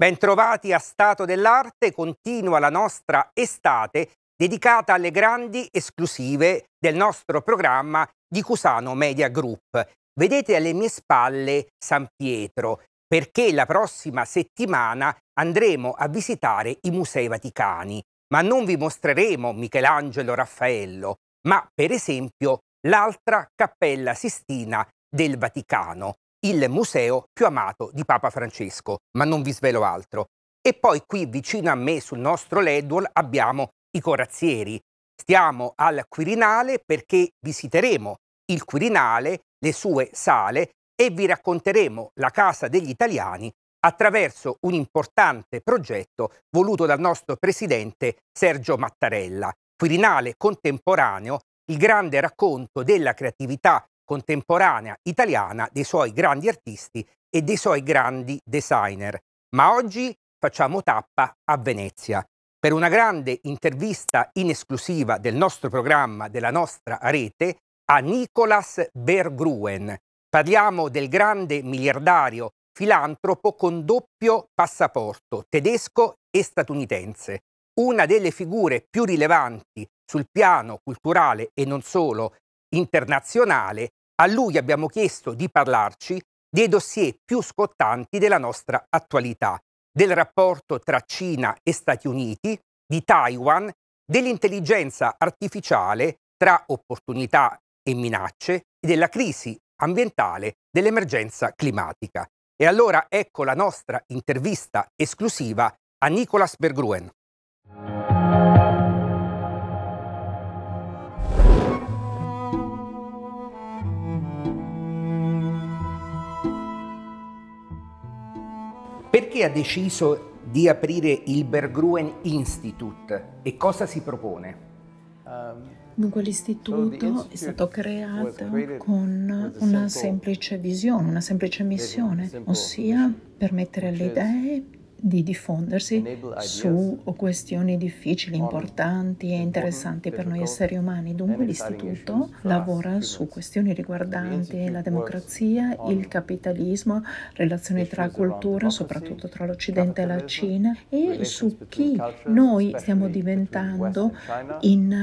Bentrovati a Stato dell'Arte, continua la nostra estate dedicata alle grandi esclusive del nostro programma di Cusano Media Group. Vedete alle mie spalle San Pietro, perché la prossima settimana andremo a visitare i Musei Vaticani, ma non vi mostreremo Michelangelo Raffaello, ma per esempio l'altra Cappella Sistina del Vaticano il museo più amato di Papa Francesco, ma non vi svelo altro. E poi qui vicino a me sul nostro Ledwall abbiamo i corazzieri. Stiamo al Quirinale perché visiteremo il Quirinale, le sue sale e vi racconteremo la Casa degli Italiani attraverso un importante progetto voluto dal nostro presidente Sergio Mattarella. Quirinale contemporaneo, il grande racconto della creatività contemporanea italiana dei suoi grandi artisti e dei suoi grandi designer. Ma oggi facciamo tappa a Venezia. Per una grande intervista in esclusiva del nostro programma, della nostra rete, a Nicolas Bergruen. Parliamo del grande miliardario filantropo con doppio passaporto tedesco e statunitense, una delle figure più rilevanti sul piano culturale e non solo internazionale a lui abbiamo chiesto di parlarci dei dossier più scottanti della nostra attualità, del rapporto tra Cina e Stati Uniti, di Taiwan, dell'intelligenza artificiale tra opportunità e minacce e della crisi ambientale dell'emergenza climatica. E allora ecco la nostra intervista esclusiva a Nicolas Bergruen. Perché ha deciso di aprire il Bergruen Institute e cosa si propone? Ehm, Dunque l'istituto è stato creato con una semplice visione, una semplice missione, ossia permettere alle idee di diffondersi su questioni difficili, importanti e interessanti per noi esseri umani. Dunque l'Istituto lavora su questioni riguardanti la democrazia, il capitalismo, relazioni tra culture, soprattutto tra l'Occidente e la Cina, e su chi noi stiamo diventando in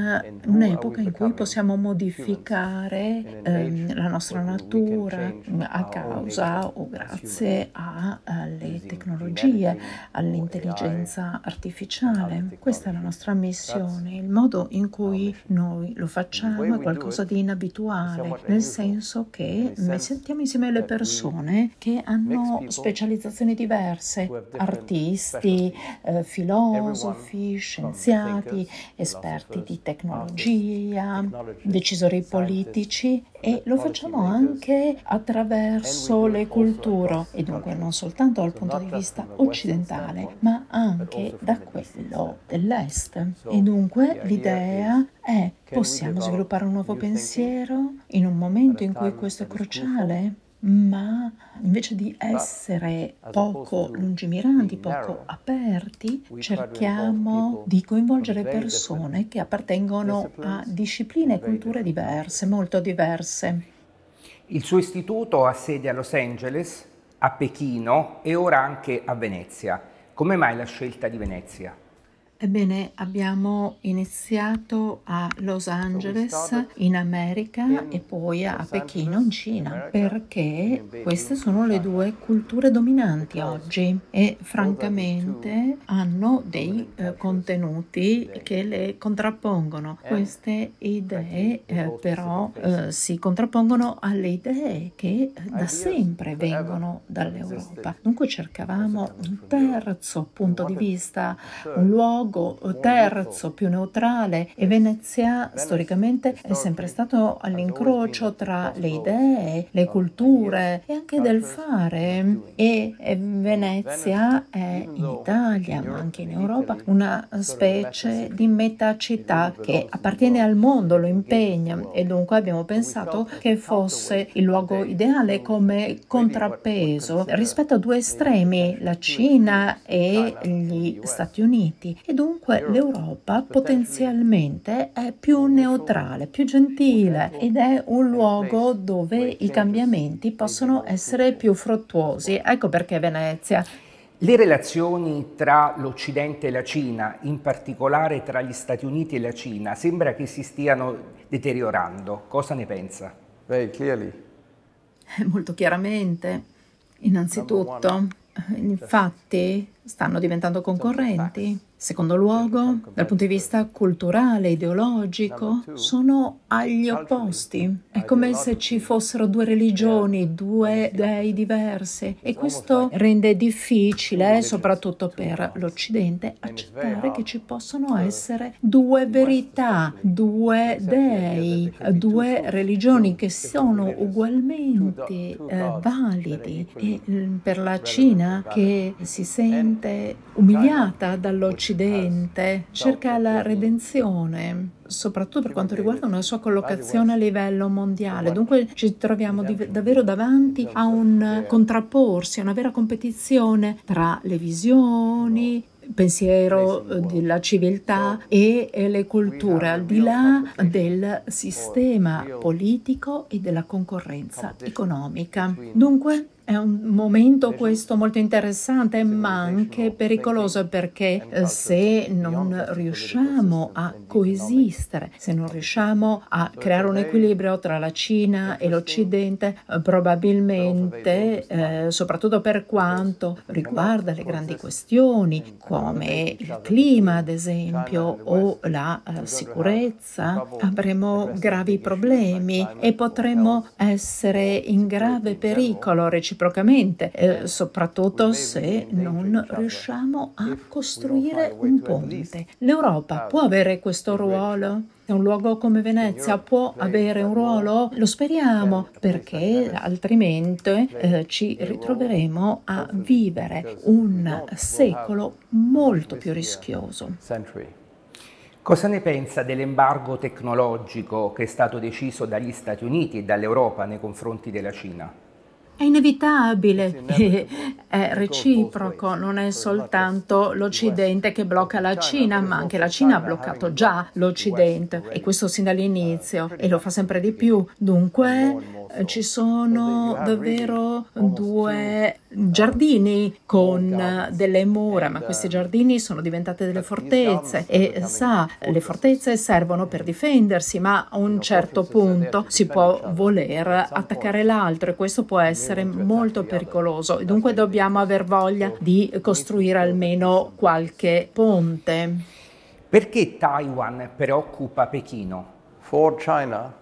un'epoca in cui possiamo modificare eh, la nostra natura a causa o grazie alle tecnologie all'intelligenza artificiale. Questa è la nostra missione. Il modo in cui noi lo facciamo è qualcosa di inabituale, nel senso che sentiamo insieme le persone che hanno specializzazioni diverse, artisti, eh, filosofi, scienziati, esperti di tecnologia, decisori politici e lo facciamo anche attraverso le culture e dunque non soltanto dal punto di vista occidentale ma anche da quello dell'est e dunque l'idea è possiamo sviluppare un nuovo pensiero in un momento in cui questo è cruciale? ma invece di essere poco lungimiranti, poco aperti, cerchiamo di coinvolgere persone che appartengono a discipline e culture diverse, molto diverse. Il suo istituto ha sede a Los Angeles, a Pechino e ora anche a Venezia. Come mai la scelta di Venezia? Ebbene, abbiamo iniziato a Los Angeles in America e poi a Pechino in Cina, perché queste sono le due culture dominanti oggi e francamente hanno dei eh, contenuti che le contrappongono. Eh? Queste idee eh, però eh, si contrappongono alle idee che da sempre eh, vengono dall'Europa. Dunque cercavamo un terzo punto di vista, un luogo luogo terzo, più neutrale e Venezia storicamente è sempre stato all'incrocio tra le idee, le culture e anche del fare e Venezia è in Italia ma anche in Europa una specie di metacittà che appartiene al mondo, lo impegna e dunque abbiamo pensato che fosse il luogo ideale come contrappeso rispetto a due estremi, la Cina e gli Stati Uniti. E dunque l'Europa potenzialmente è più neutrale, più gentile ed è un luogo dove i cambiamenti possono essere più fruttuosi. Ecco perché Venezia le relazioni tra l'Occidente e la Cina, in particolare tra gli Stati Uniti e la Cina, sembra che si stiano deteriorando. Cosa ne pensa? Very clearly. Eh, molto chiaramente. Innanzitutto, eh, infatti, stanno diventando concorrenti. Secondo luogo, dal punto di vista culturale, ideologico, sono agli opposti. È come se ci fossero due religioni, due dei diversi e questo rende difficile, soprattutto per l'Occidente, accettare che ci possono essere due verità, due dei, due religioni che sono ugualmente eh, validi e mm, per la Cina che si sente umiliata dall'Occidente l'Occidente cerca la redenzione, soprattutto per quanto riguarda una sua collocazione a livello mondiale. Dunque ci troviamo div- davvero davanti a un contrapporsi, a una vera competizione tra le visioni, pensiero della civiltà e le culture, al di là del sistema politico e della concorrenza economica. Dunque è un momento questo molto interessante ma anche pericoloso perché eh, se non riusciamo a coesistere, se non riusciamo a creare un equilibrio tra la Cina e l'Occidente, eh, probabilmente, eh, soprattutto per quanto riguarda le grandi questioni come il diciamo, clima ad esempio o la eh, sicurezza, avremo gravi problemi e potremmo essere in grave pericolo reciprocamente reciprocamente, eh, eh soprattutto se non diciamo riusciamo a costruire un ponte. L'Europa può avere questo ruolo? un luogo come Venezia può avere un ruolo? Lo speriamo, perché altrimenti eh, ci ritroveremo a vivere un secolo molto più rischioso. Cosa ne pensa dell'embargo tecnologico che è stato deciso dagli Stati Uniti e dall'Europa nei confronti della Cina? È inevitabile, è reciproco, non è soltanto l'Occidente che blocca la Cina, ma anche la Cina ha bloccato già l'Occidente e questo sin dall'inizio ah, e lo fa sempre di più. Dunque eh, ci sono davvero due giardini con delle mura, eh, ma questi giardini sono diventate delle fortezze e sa, le fortezze servono per difendersi, ma a un certo punto si può voler attaccare l'altro e questo può essere molto pericoloso. Dunque dobbiamo aver voglia di costruire almeno qualche ponte. Perché Taiwan preoccupa Pechino? For China,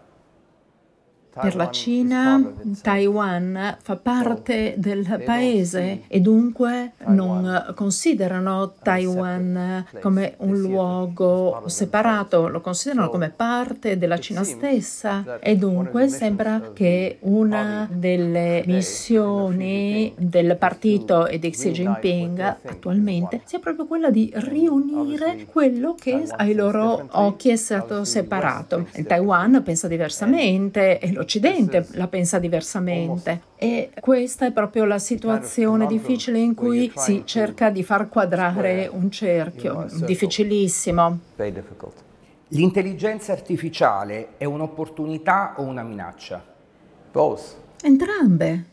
per la Cina Taiwan fa oh, parte del paese e dunque non considerano Taiwan come un luogo separato, lo considerano come parte della Cina stessa e dunque sembra che una delle missioni del partito e di Xi Jinping attualmente sia proprio quella di riunire quello che ai loro occhi è stato separato. Il Taiwan pensa diversamente e lo l'Occidente la pensa diversamente e questa è proprio la situazione difficile in cui si cerca di far quadrare un cerchio, difficilissimo. L'intelligenza artificiale è un'opportunità o una minaccia? Entrambe.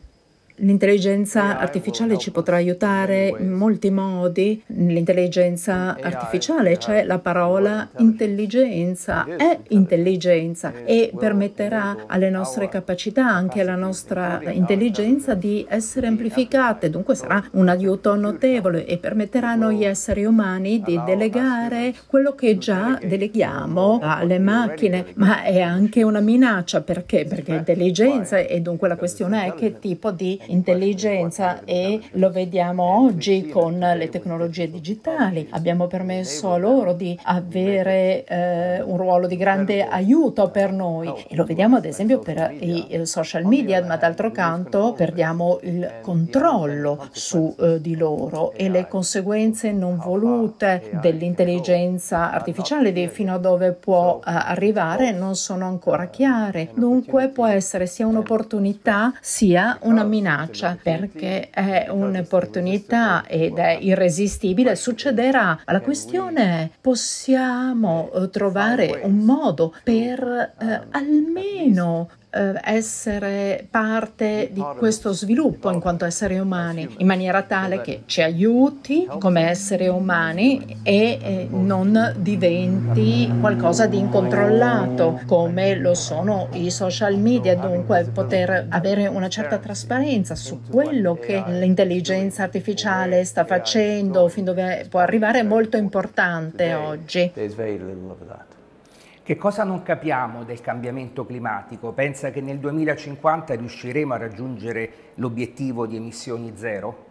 L'intelligenza boh, artificiale ci potrà aiutare in molti modi. L'intelligenza artificiale eh, c'è cioè la parola intelligenza, è certo. intelligenza e permetterà alle nostre capacità, anche alla nostra certo. intelligenza, di essere amplificate. Dunque sarà un aiuto notevole e permetterà a noi esseri umani di delegare quello che già deleghiamo alle macchine, ma è anche una minaccia perché? Perché intelligenza e dunque la questione è che tipo di intelligenza e lo vediamo oggi con le tecnologie digitali. Abbiamo permesso a loro di avere eh, un ruolo di grande aiuto per noi e lo vediamo ad esempio per i eh, social media, ma d'altro canto perdiamo il controllo su eh, di loro e le conseguenze non volute dell'intelligenza artificiale di fino a dove può eh, arrivare non sono ancora chiare. Dunque può essere sia un'opportunità sia una minaccia Minaccia perché è un'opportunità ed è irresistibile. Succederà. La questione è possiamo trovare un modo per eh, almeno eh, essere parte di questo sviluppo in quanto esseri umani, in maniera tale che ci aiuti come esseri umani e eh, non diventi qualcosa di incontrollato come lo sono i social media, dunque poter avere una certa trasparenza su quello che l'intelligenza artificiale sta facendo, fin dove può arrivare, è molto importante oggi. Che cosa non capiamo del cambiamento climatico? Pensa che nel 2050 riusciremo a raggiungere l'obiettivo di emissioni zero?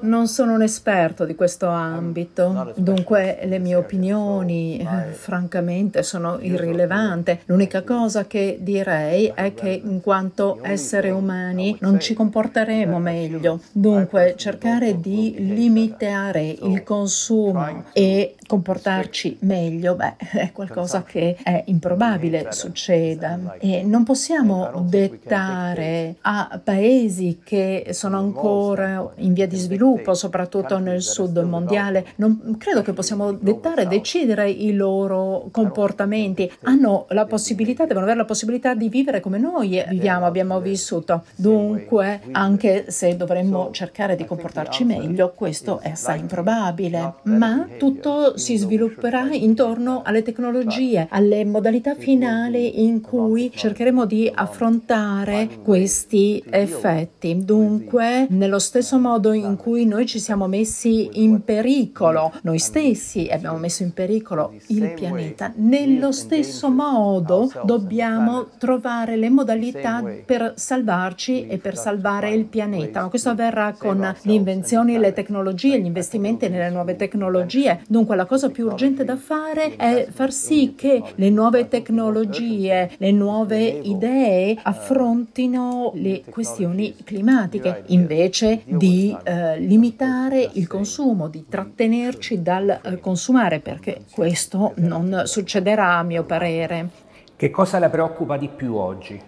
Non sono un esperto di questo ambito, dunque le mie opinioni eh, francamente sono irrilevanti. L'unica cosa che direi è che in quanto esseri umani diciamo non ci comporteremo meglio, dunque cercare di limitare il consumo e comportarci meglio, beh, è qualcosa che è improbabile cioè, succeda e non possiamo dettare a paesi che sono ancora in via di sviluppo, soprattutto nel sud mondiale, non credo che possiamo dettare, decidere i loro comportamenti. Hanno la possibilità, devono avere la possibilità di vivere come noi viviamo, abbiamo vissuto. Dunque, anche se dovremmo cercare di comportarci meglio, questo è assai improbabile, ma tutto si svilupperà intorno alle tecnologie, esatto. alle modalità finali in cui cercheremo di affrontare questi effetti. Dunque, nello stesso modo in cui noi ci siamo messi in pericolo, noi stessi abbiamo messo in pericolo il pianeta, nello stesso modo dobbiamo trovare le modalità per salvarci e per salvare il pianeta. Ma questo avverrà con le invenzioni, le tecnologie, gli investimenti nelle nuove tecnologie. Dunque la cosa più urgente da fare è far sì che le nuove tecnologie, le nuove idee affrontino le questioni climatiche, invece di eh, limitare il consumo, di trattenerci dal eh, consumare, perché questo non succederà a mio parere. Che cosa la preoccupa di più oggi?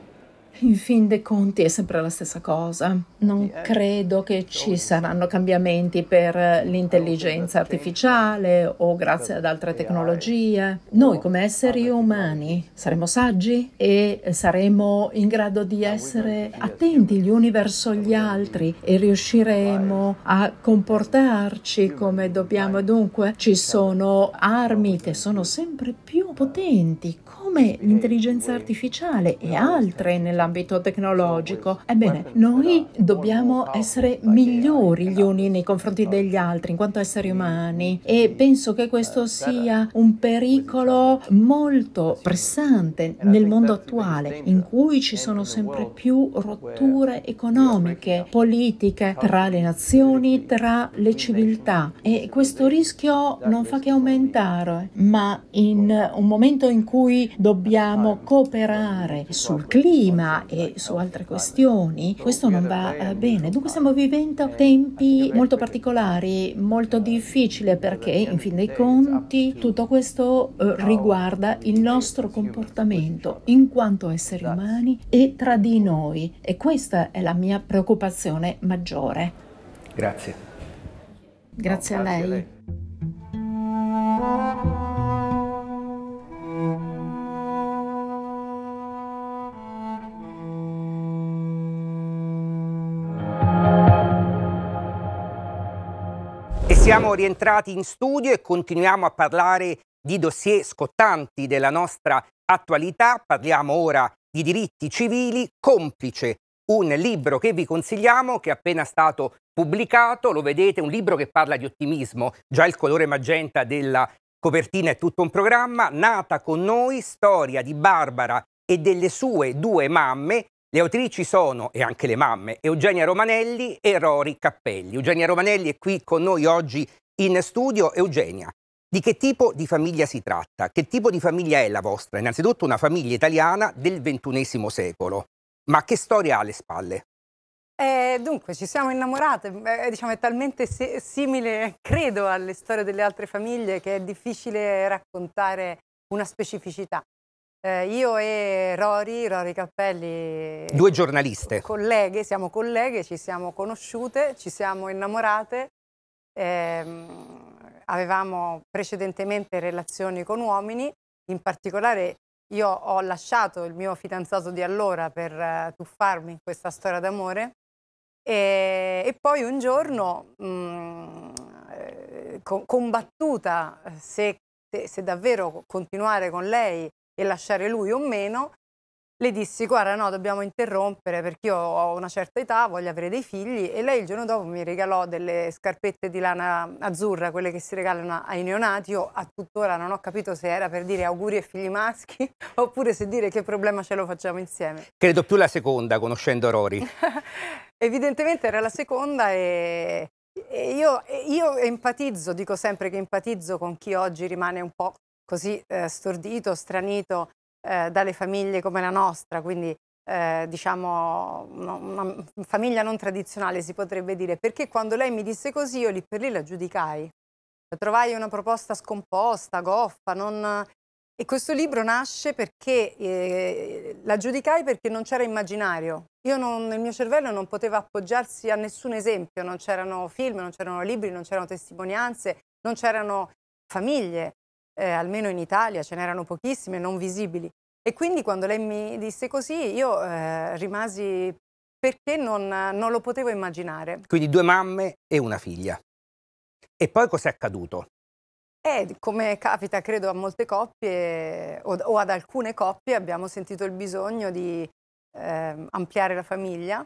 in fin dei conti è sempre la stessa cosa. Non eh. credo che ci saranno cambiamenti per eh, l'intelligenza artificiale o grazie ad altre tecnologie. Noi oh, come esseri umani saremo saggi e saremo in grado di essere attenti gli uni verso gli altri e riusciremo a comportarci come dobbiamo. Dunque ci certo. sono armi che sono sempre più potenti come l'intelligenza artificiale e altre nell'ambito tecnologico. Ebbene, noi dobbiamo essere migliori gli uni nei confronti degli altri in quanto esseri umani e penso che questo sia un pericolo molto pressante nel mondo attuale in cui ci sono sempre più rotture economiche, politiche tra le nazioni, tra le civiltà e questo rischio non fa che aumentare, ma in un momento in cui dobbiamo cooperare sul clima e su altre questioni, questo non va eh, bene. Dunque stiamo vivendo tempi molto particolari, molto difficili perché in fin dei conti tutto questo eh, riguarda il nostro comportamento in quanto esseri umani e tra di noi e questa è la mia preoccupazione maggiore. Grazie. Grazie a lei. Siamo rientrati in studio e continuiamo a parlare di dossier scottanti della nostra attualità. Parliamo ora di diritti civili, complice un libro che vi consigliamo, che è appena stato pubblicato, lo vedete, un libro che parla di ottimismo, già il colore magenta della copertina è tutto un programma, nata con noi, storia di Barbara e delle sue due mamme, le autrici sono, e anche le mamme, Eugenia Romanelli e Rory Cappelli. Eugenia Romanelli è qui con noi oggi in studio. Eugenia, di che tipo di famiglia si tratta? Che tipo di famiglia è la vostra? Innanzitutto una famiglia italiana del XXI secolo. Ma che storia ha alle spalle? Eh, dunque, ci siamo innamorate, eh, diciamo, è talmente se- simile, credo, alle storie delle altre famiglie che è difficile raccontare una specificità. Eh, io e Rory, Rory Cappelli... Due giornaliste. Colleghe, siamo colleghe, ci siamo conosciute, ci siamo innamorate. Ehm, avevamo precedentemente relazioni con uomini, in particolare io ho lasciato il mio fidanzato di allora per uh, tuffarmi in questa storia d'amore e, e, poi un giorno, mh, mm, eh, combattuta eh, se, se, se davvero continuare con lei e lasciare lui o meno, le dissi guarda no dobbiamo interrompere perché io ho una certa età, voglio avere dei figli e lei il giorno dopo mi regalò delle scarpette di lana azzurra, quelle che si regalano ai neonati, io a tuttora non ho capito se era per dire auguri ai figli maschi oppure se dire che problema ce lo facciamo insieme. Credo più la seconda conoscendo Rory. Evidentemente era la seconda e, e io, io empatizzo, dico sempre che empatizzo con chi oggi rimane un po' così eh, stordito, stranito eh, dalle famiglie come la nostra, quindi eh, diciamo no, una famiglia non tradizionale si potrebbe dire, perché quando lei mi disse così io lì per lì la giudicai, trovai una proposta scomposta, goffa, non... e questo libro nasce perché eh, la giudicai perché non c'era immaginario. Io non, il mio cervello non poteva appoggiarsi a nessun esempio, non c'erano film, non c'erano libri, non c'erano testimonianze, non c'erano famiglie, eh, almeno in Italia ce n'erano pochissime, non visibili. E quindi quando lei mi disse così io eh, rimasi perché non, non lo potevo immaginare. Quindi due mamme e una figlia. E poi cos'è accaduto? Eh, come capita credo a molte coppie o, o, ad alcune coppie abbiamo sentito il bisogno di eh, ampliare la famiglia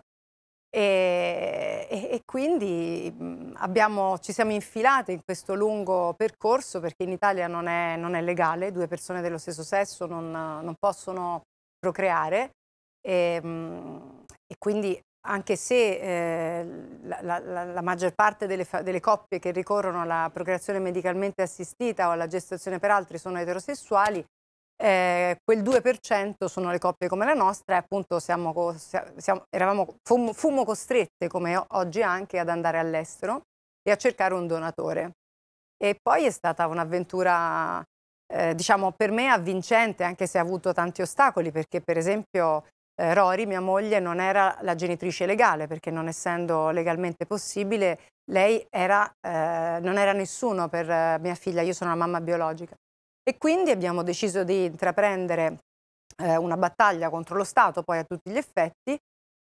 e, e, e quindi mhmm, abbiamo, ci siamo infilate in questo lungo percorso perché in Italia non è, non è legale, due persone dello stesso sesso non, non possono procreare e, mhmm, e, quindi anche se eh, la, la, la, maggior parte delle, delle coppie che ricorrono alla procreazione medicalmente assistita o alla gestazione per altri sono eterosessuali, eh, quel 2% sono le coppie come la nostra e appunto siamo, siamo, eravamo, fummo costrette come oggi anche ad andare all'estero e a cercare un donatore. E poi è stata un'avventura, eh, diciamo, per me avvincente, anche se ha avuto tanti ostacoli, perché per esempio eh, Rory, mia moglie, non era la genitrice legale, perché non essendo legalmente possibile, lei era, eh, non era nessuno per eh, mia figlia, io sono la mamma biologica. E quindi abbiamo deciso di intraprendere eh, una battaglia contro lo Stato, poi a tutti gli effetti,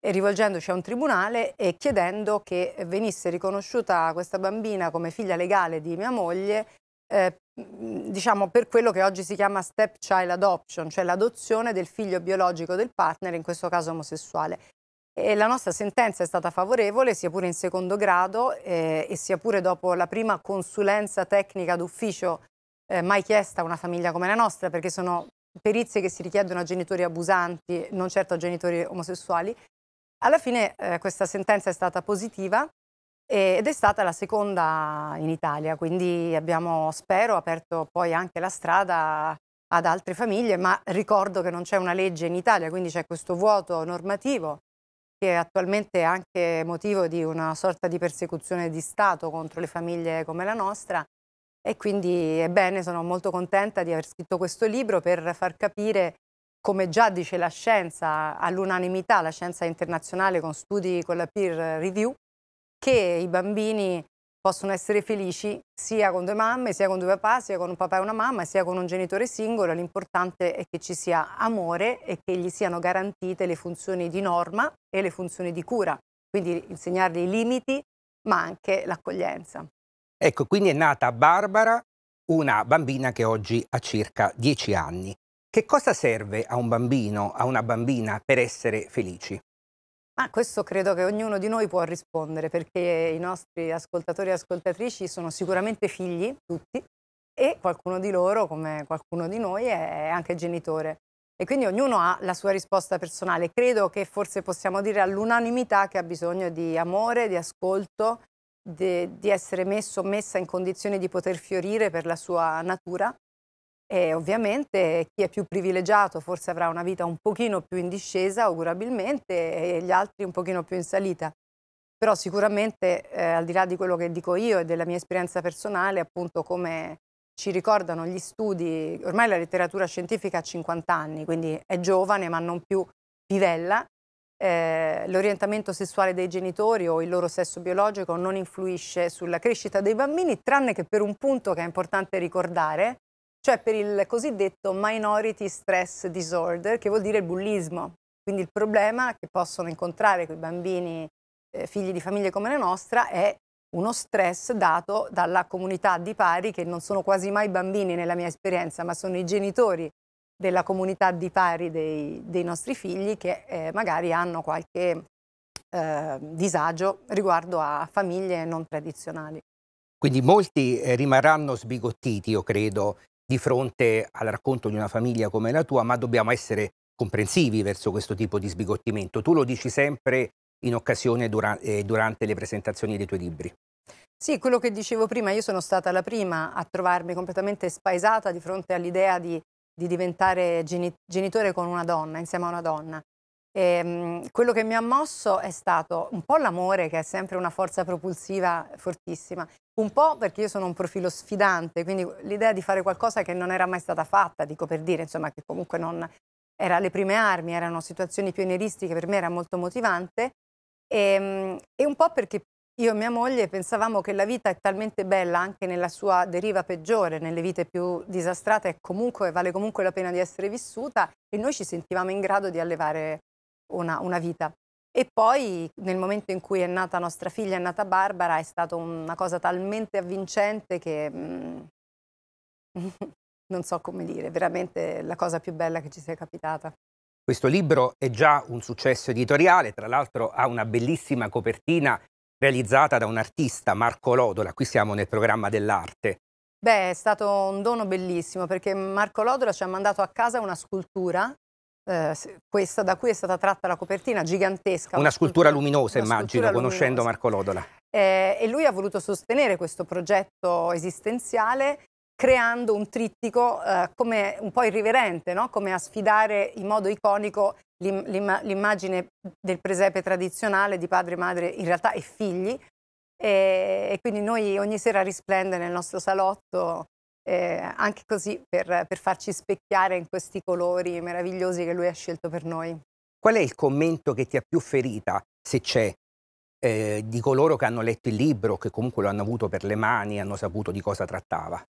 rivolgendoci a un tribunale e chiedendo che venisse riconosciuta questa bambina come figlia legale di mia moglie, eh, diciamo per quello che oggi si chiama step child adoption, cioè l'adozione del figlio biologico del partner, in questo caso omosessuale. E la nostra sentenza è stata favorevole, sia pure in secondo grado eh, e sia pure dopo la prima consulenza tecnica d'ufficio eh, mai chiesta a una famiglia come la nostra, perché sono perizie che si richiedono a genitori abusanti, non certo a genitori omosessuali. Alla fine eh, questa sentenza è stata positiva ed è stata la seconda in Italia, quindi abbiamo, spero, aperto poi anche la strada ad altre famiglie, ma ricordo che non c'è una legge in Italia, quindi c'è questo vuoto normativo che attualmente è anche motivo di una sorta di persecuzione di Stato contro le famiglie come la nostra e quindi, ebbene, sono molto contenta di aver scritto questo libro per far capire come già dice la scienza all'unanimità, la scienza internazionale con studi con la peer review, che i bambini possono essere felici sia con due mamme, sia con due papà, sia con un papà e una mamma, sia con un genitore singolo. L'importante è che ci sia amore e che gli siano garantite le funzioni di norma e le funzioni di cura. Quindi insegnargli i limiti, ma anche l'accoglienza. Ecco, quindi è nata Barbara, una bambina che oggi ha circa 10 anni. Che cosa serve a un bambino, a una bambina per essere felici? Ma questo credo che ognuno di noi può rispondere perché i nostri ascoltatori e ascoltatrici sono sicuramente figli, tutti, e qualcuno di loro, come qualcuno di noi, è anche genitore. E quindi ognuno ha la sua risposta personale. Credo che forse possiamo dire all'unanimità che ha bisogno di amore, di ascolto, de, di essere messo, messa in condizione di poter fiorire per la sua natura e ovviamente chi è più privilegiato forse avrà una vita un pochino più in discesa, augurabilmente, e gli altri un pochino più in salita. Però sicuramente, eh, al di là di quello che dico io e della mia esperienza personale, appunto come ci ricordano gli studi, ormai la letteratura scientifica ha 50 anni, quindi è giovane ma non più pivella, eh, l'orientamento sessuale dei genitori o il loro sesso biologico non influisce sulla crescita dei bambini, tranne che per un punto che è importante ricordare, cioè per il cosiddetto minority stress disorder, che vuol dire il bullismo. Quindi il problema che possono incontrare quei bambini eh, figli di famiglie come la nostra è uno stress dato dalla comunità di pari che non sono quasi mai bambini nella mia esperienza, ma sono i genitori della comunità di pari dei, dei nostri figli che eh, magari hanno qualche eh, disagio riguardo a famiglie non tradizionali. Quindi molti eh, rimarranno sbigottiti, io credo, di fronte al racconto di una famiglia come la tua, ma dobbiamo essere comprensivi verso questo tipo di sbigottimento. Tu lo dici sempre in occasione dura eh, durante le presentazioni dei tuoi libri. Sì, quello che dicevo prima, io sono stata la prima a trovarmi completamente spaesata di fronte all'idea di di diventare genitore con una donna, insieme a una donna. E, ehm, quello che mi ha mosso è stato un po' l'amore, che è sempre una forza propulsiva fortissima, un po' perché io sono un profilo sfidante, quindi l'idea di fare qualcosa che non era mai stata fatta, dico per dire, insomma, che comunque non era le prime armi, erano situazioni pionieristiche, per me era molto motivante, e, ehm, e un po' perché io e mia moglie pensavamo che la vita è talmente bella anche nella sua deriva peggiore, nelle vite più disastrate, comunque, vale comunque la pena di essere vissuta e noi ci sentivamo in grado di allevare una, una vita. E poi nel momento in cui è nata nostra figlia, è nata Barbara, è stata una cosa talmente avvincente che mm, non so come dire, veramente la cosa più bella che ci sia capitata. Questo libro è già un successo editoriale, tra l'altro ha una bellissima copertina realizzata da un artista, Marco Lodola. Qui siamo nel programma dell'arte. Beh, è stato un dono bellissimo perché Marco Lodola ci ha mandato a casa una scultura, eh, questa da cui è stata tratta la copertina, gigantesca. Una, una scultura, scultura, luminosa, una immagino, scultura conoscendo luminosa. Marco Lodola. Eh, e lui ha voluto sostenere questo progetto esistenziale creando un trittico eh, come, un po' irriverente, no? come a sfidare in modo iconico l'immagine del presepe tradizionale di padre, madre, in realtà e figli. E, e quindi noi ogni sera risplende nel nostro salotto, eh, anche così per, per farci specchiare in questi colori meravigliosi che lui ha scelto per noi. Qual è il commento che ti ha più ferita, se c'è, eh, di coloro che hanno letto il libro, che comunque lo hanno avuto per le mani e hanno saputo di cosa trattava?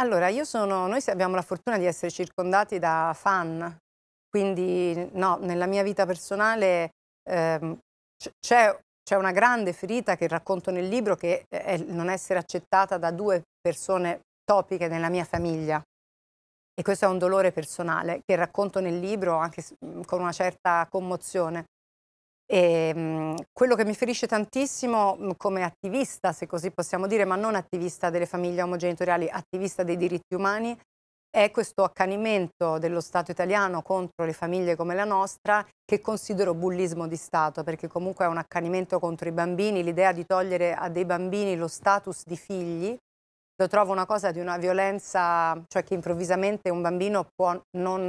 Allora, io sono, noi abbiamo la fortuna di essere circondati da fan, quindi no, nella mia vita personale ehm, c'è, una grande ferita che racconto nel libro che è non essere accettata da due persone topiche nella mia famiglia. E questo è un dolore personale che racconto nel libro anche mhmm, con una certa commozione. E, ehm, quello che mi ferisce tantissimo mhmm, come attivista, se così possiamo dire, ma non attivista delle famiglie omogenitoriali, attivista dei diritti umani, è questo accanimento dello Stato italiano contro le famiglie come la nostra, che considero bullismo di Stato, perché comunque è un accanimento contro i bambini, l'idea di togliere a dei bambini lo status di figli, lo trovo una cosa di una violenza, cioè che improvvisamente un bambino può non,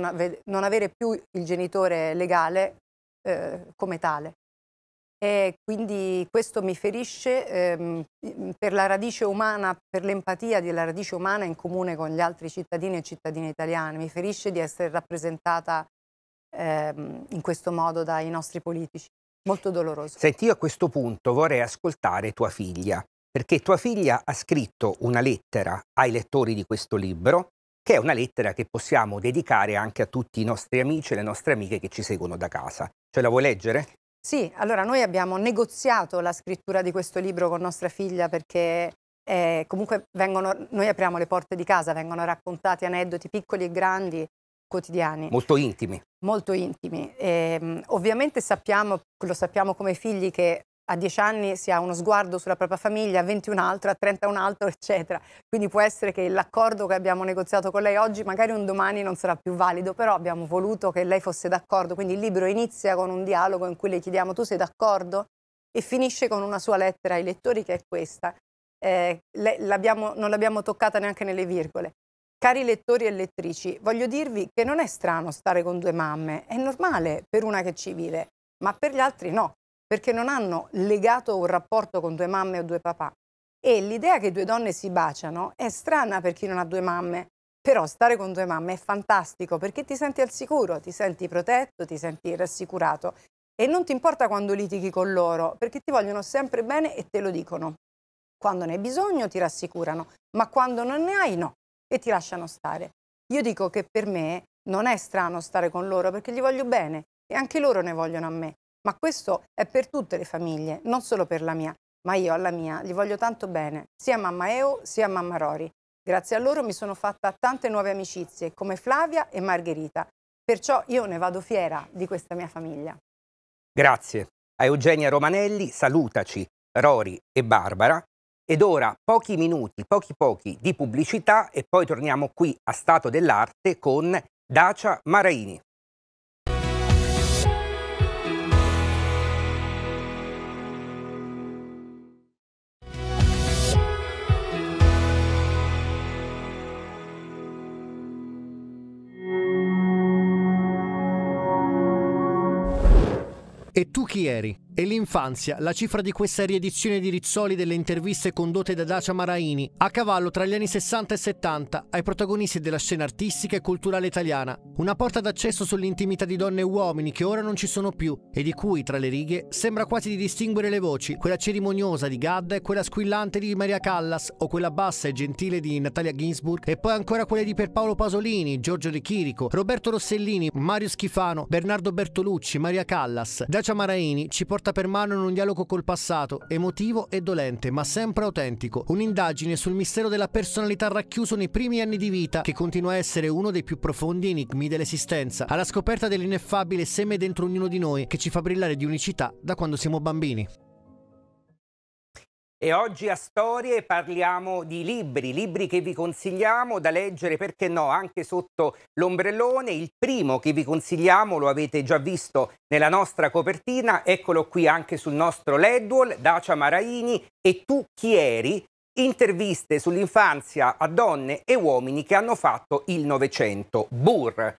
non avere più il genitore legale eh, come tale. E quindi questo mi ferisce ehm, per la radice umana, per l'empatia della radice umana in comune con gli altri cittadini e cittadine italiane. Mi ferisce di essere rappresentata ehm, in questo modo dai nostri politici. Molto doloroso. Senti, io a questo punto vorrei ascoltare tua figlia, perché tua figlia ha scritto una lettera ai lettori di questo libro che è una lettera che possiamo dedicare anche a tutti i nostri amici e le nostre amiche che ci seguono da casa. Ce la vuoi leggere? Sì, allora noi abbiamo negoziato la scrittura di questo libro con nostra figlia perché eh, comunque vengono, noi apriamo le porte di casa, vengono raccontati aneddoti piccoli e grandi quotidiani. Molto intimi. Molto intimi. E, ehm, ovviamente sappiamo, lo sappiamo come figli che a 10 anni si ha uno sguardo sulla propria famiglia, a 20 un altro, a 30 un altro, eccetera. Quindi può essere che l'accordo che abbiamo negoziato con lei oggi magari un domani non sarà più valido, però abbiamo voluto che lei fosse d'accordo. Quindi il libro inizia con un dialogo in cui le chiediamo tu sei d'accordo? E finisce con una sua lettera ai lettori che è questa. Eh, le, non l'abbiamo toccata neanche nelle virgole. Cari lettori e lettrici, voglio dirvi che non è strano stare con due mamme, è normale per una che è civile, ma per gli altri no perché non hanno legato un rapporto con due mamme o due papà. E l'idea che due donne si baciano è strana per chi non ha due mamme, però stare con due mamme è fantastico perché ti senti al sicuro, ti senti protetto, ti senti rassicurato e non ti importa quando litighi con loro perché ti vogliono sempre bene e te lo dicono. Quando ne hai bisogno ti rassicurano, ma quando non ne hai no e ti lasciano stare. Io dico che per me non è strano stare con loro perché gli voglio bene e anche loro ne vogliono a me. Ma questo è per tutte le famiglie, non solo per la mia. Ma io alla mia gli voglio tanto bene, sia mamma Eo sia mamma Rori. Grazie a loro mi sono fatta tante nuove amicizie, come Flavia e Margherita. Perciò io ne vado fiera di questa mia famiglia. Grazie. A Eugenia Romanelli salutaci Rori e Barbara. Ed ora pochi minuti, pochi pochi di pubblicità e poi torniamo qui a Stato dell'Arte con Dacia Maraini. E tu chi eri? E l'infanzia, la cifra di questa riedizione di Rizzoli delle interviste condotte da Dacia Maraini, a cavallo tra gli anni 60 e 70, ai protagonisti della scena artistica e culturale italiana. Una porta d'accesso sull'intimità di donne e uomini che ora non ci sono più e di cui, tra le righe, sembra quasi di distinguere le voci, quella cerimoniosa di Gadda e quella squillante di Maria Callas o quella bassa e gentile di Natalia Ginsburg e poi ancora quelle di Pierpaolo Pasolini, Giorgio De Chirico, Roberto Rossellini, Mario Schifano, Bernardo Bertolucci, Maria Callas. Dacia Maraini ci porta porta per mano in un dialogo col passato, emotivo e dolente, ma sempre autentico. Un'indagine sul mistero della personalità racchiuso nei primi anni di vita, che continua a essere uno dei più profondi enigmi dell'esistenza. Alla scoperta dell'ineffabile seme dentro ognuno di noi, che ci fa brillare di unicità da quando siamo bambini. E oggi a Storie parliamo di libri, libri che vi consigliamo da leggere, perché no, anche sotto l'ombrellone. Il primo che vi consigliamo, lo avete già visto nella nostra copertina, eccolo qui anche sul nostro Ledwall, Dacia Maraini e Tu chi eri? Interviste sull'infanzia a donne e uomini che hanno fatto il Novecento. Burr.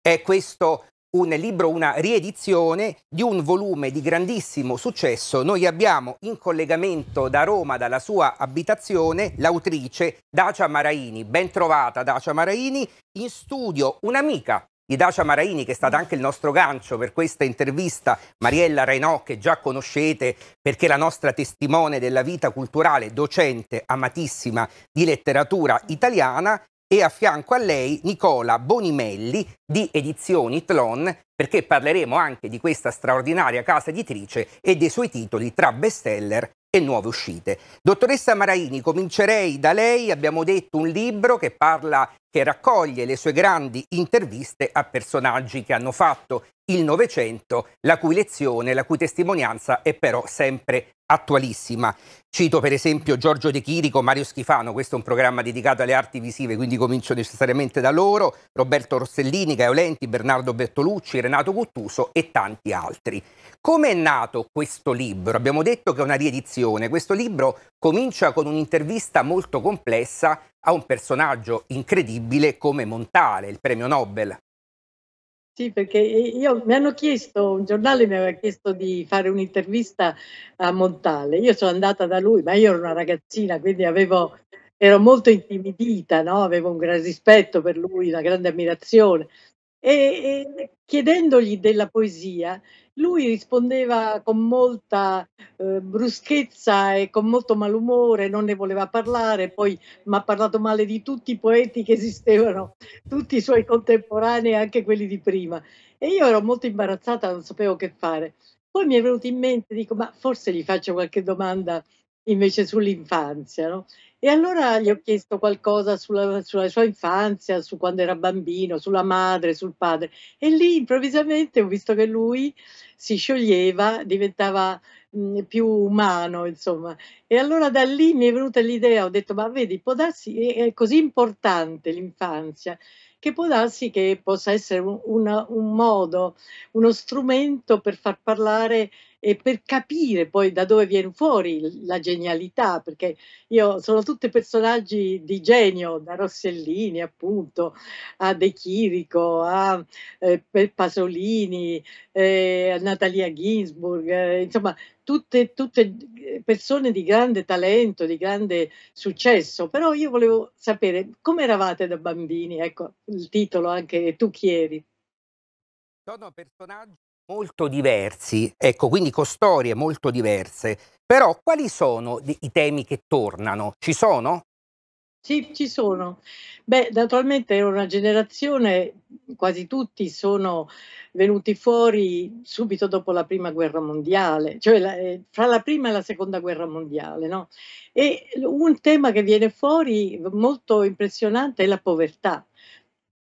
È questo un libro, una riedizione di un volume di grandissimo successo. Noi abbiamo in collegamento da Roma, dalla sua abitazione, l'autrice Dacia Maraini. Ben trovata Dacia Maraini, in studio un'amica di Dacia Maraini, che è stata anche il nostro gancio per questa intervista, Mariella Renò, che già conoscete perché è la nostra testimone della vita culturale, docente amatissima di letteratura italiana, e a fianco a lei Nicola Bonimelli di Edizioni Tlon, perché parleremo anche di questa straordinaria casa editrice e dei suoi titoli tra bestseller e nuove uscite. Dottoressa Maraini, comincerei da lei, abbiamo detto un libro che parla che raccoglie le sue grandi interviste a personaggi che hanno fatto il Novecento, la cui lezione, la cui testimonianza è però sempre attualissima. Cito per esempio Giorgio De Chirico, Mario Schifano, questo è un programma dedicato alle arti visive, quindi comincio necessariamente da loro, Roberto Rossellini, Lenti, Bernardo Bertolucci, Renato Cottuso e tanti altri. Come è nato questo libro? Abbiamo detto che è una riedizione. Questo libro comincia con un'intervista molto complessa a un personaggio incredibile come Montale, il premio Nobel. Sì, perché io, mi hanno chiesto, un giornale mi aveva chiesto di fare un'intervista a Montale. Io sono andata da lui, ma io ero una ragazzina, quindi avevo, ero molto intimidita, no? avevo un gran rispetto per lui, una grande ammirazione e, e chiedendogli della poesia, lui rispondeva con molta eh, bruschezza e con molto malumore, non ne voleva parlare, poi mi ha parlato male di tutti i poeti che esistevano, tutti i suoi contemporanei, anche quelli di prima. E io ero molto imbarazzata, non sapevo che fare. Poi mi è venuto in mente, dico, ma forse gli faccio qualche domanda Invece sull'infanzia, no. E allora gli ho chiesto qualcosa sulla sulla sua infanzia, su quando era bambino, sulla madre, sul padre e lì improvvisamente ho visto che lui si scioglieva, diventava, mhmm, più umano insomma. E allora da lì mi è venuta l'idea, ho detto: "Ma vedi, può darsi è così importante l'infanzia, che può darsi che possa essere u una un modo, uno strumento per far parlare e per capire poi da dove viene fuori la genialità, perché io sono tutti personaggi di genio, da Rossellini appunto, a De Chirico, a eh, Pasolini, eh, a Natalia Ginsburg, eh, insomma tutte, tutte eh, persone di grande talento, di grande successo, però io volevo sapere come eravate da bambini, ecco il titolo anche Tu chi eri? Sono personaggi molto diversi, ecco, quindi con storie molto diverse. Però quali sono i temi che tornano? Ci sono? Sì, ci sono. Beh, naturalmente è una generazione, quasi tutti sono venuti fuori subito dopo la prima guerra mondiale, cioè la, eh, fra la prima e la seconda guerra mondiale, no? E un tema che viene fuori molto impressionante è la povertà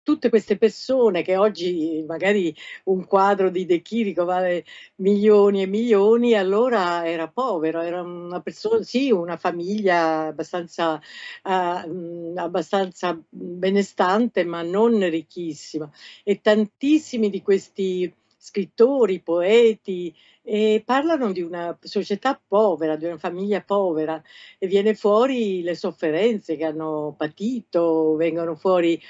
tutte queste persone che oggi magari un quadro di De Chirico vale milioni e milioni, allora era povero, era una persona, sì, una famiglia abbastanza, uh, abbastanza benestante ma non ricchissima e tantissimi di questi scrittori, poeti, e parlano di una società povera, di una famiglia povera e viene fuori le sofferenze che hanno patito, vengono fuori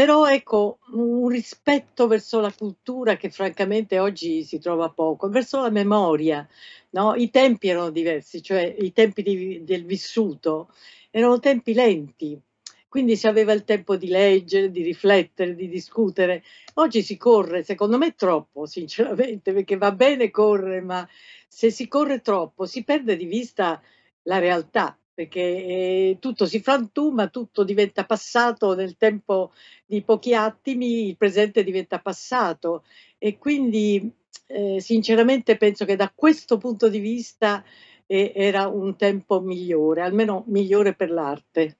però ecco un rispetto verso la cultura che francamente oggi si trova poco, verso la memoria, no? i tempi erano diversi, cioè i tempi di, del vissuto erano tempi lenti, quindi si aveva il tempo di leggere, di riflettere, di discutere. Oggi si corre, secondo me troppo, sinceramente, perché va bene correre, ma se si corre troppo si perde di vista la realtà perché eh, tutto si frantuma, tutto diventa passato nel tempo di pochi attimi, il presente diventa passato e quindi eh, sinceramente penso che da questo punto di vista eh, era un tempo migliore, almeno migliore per l'arte.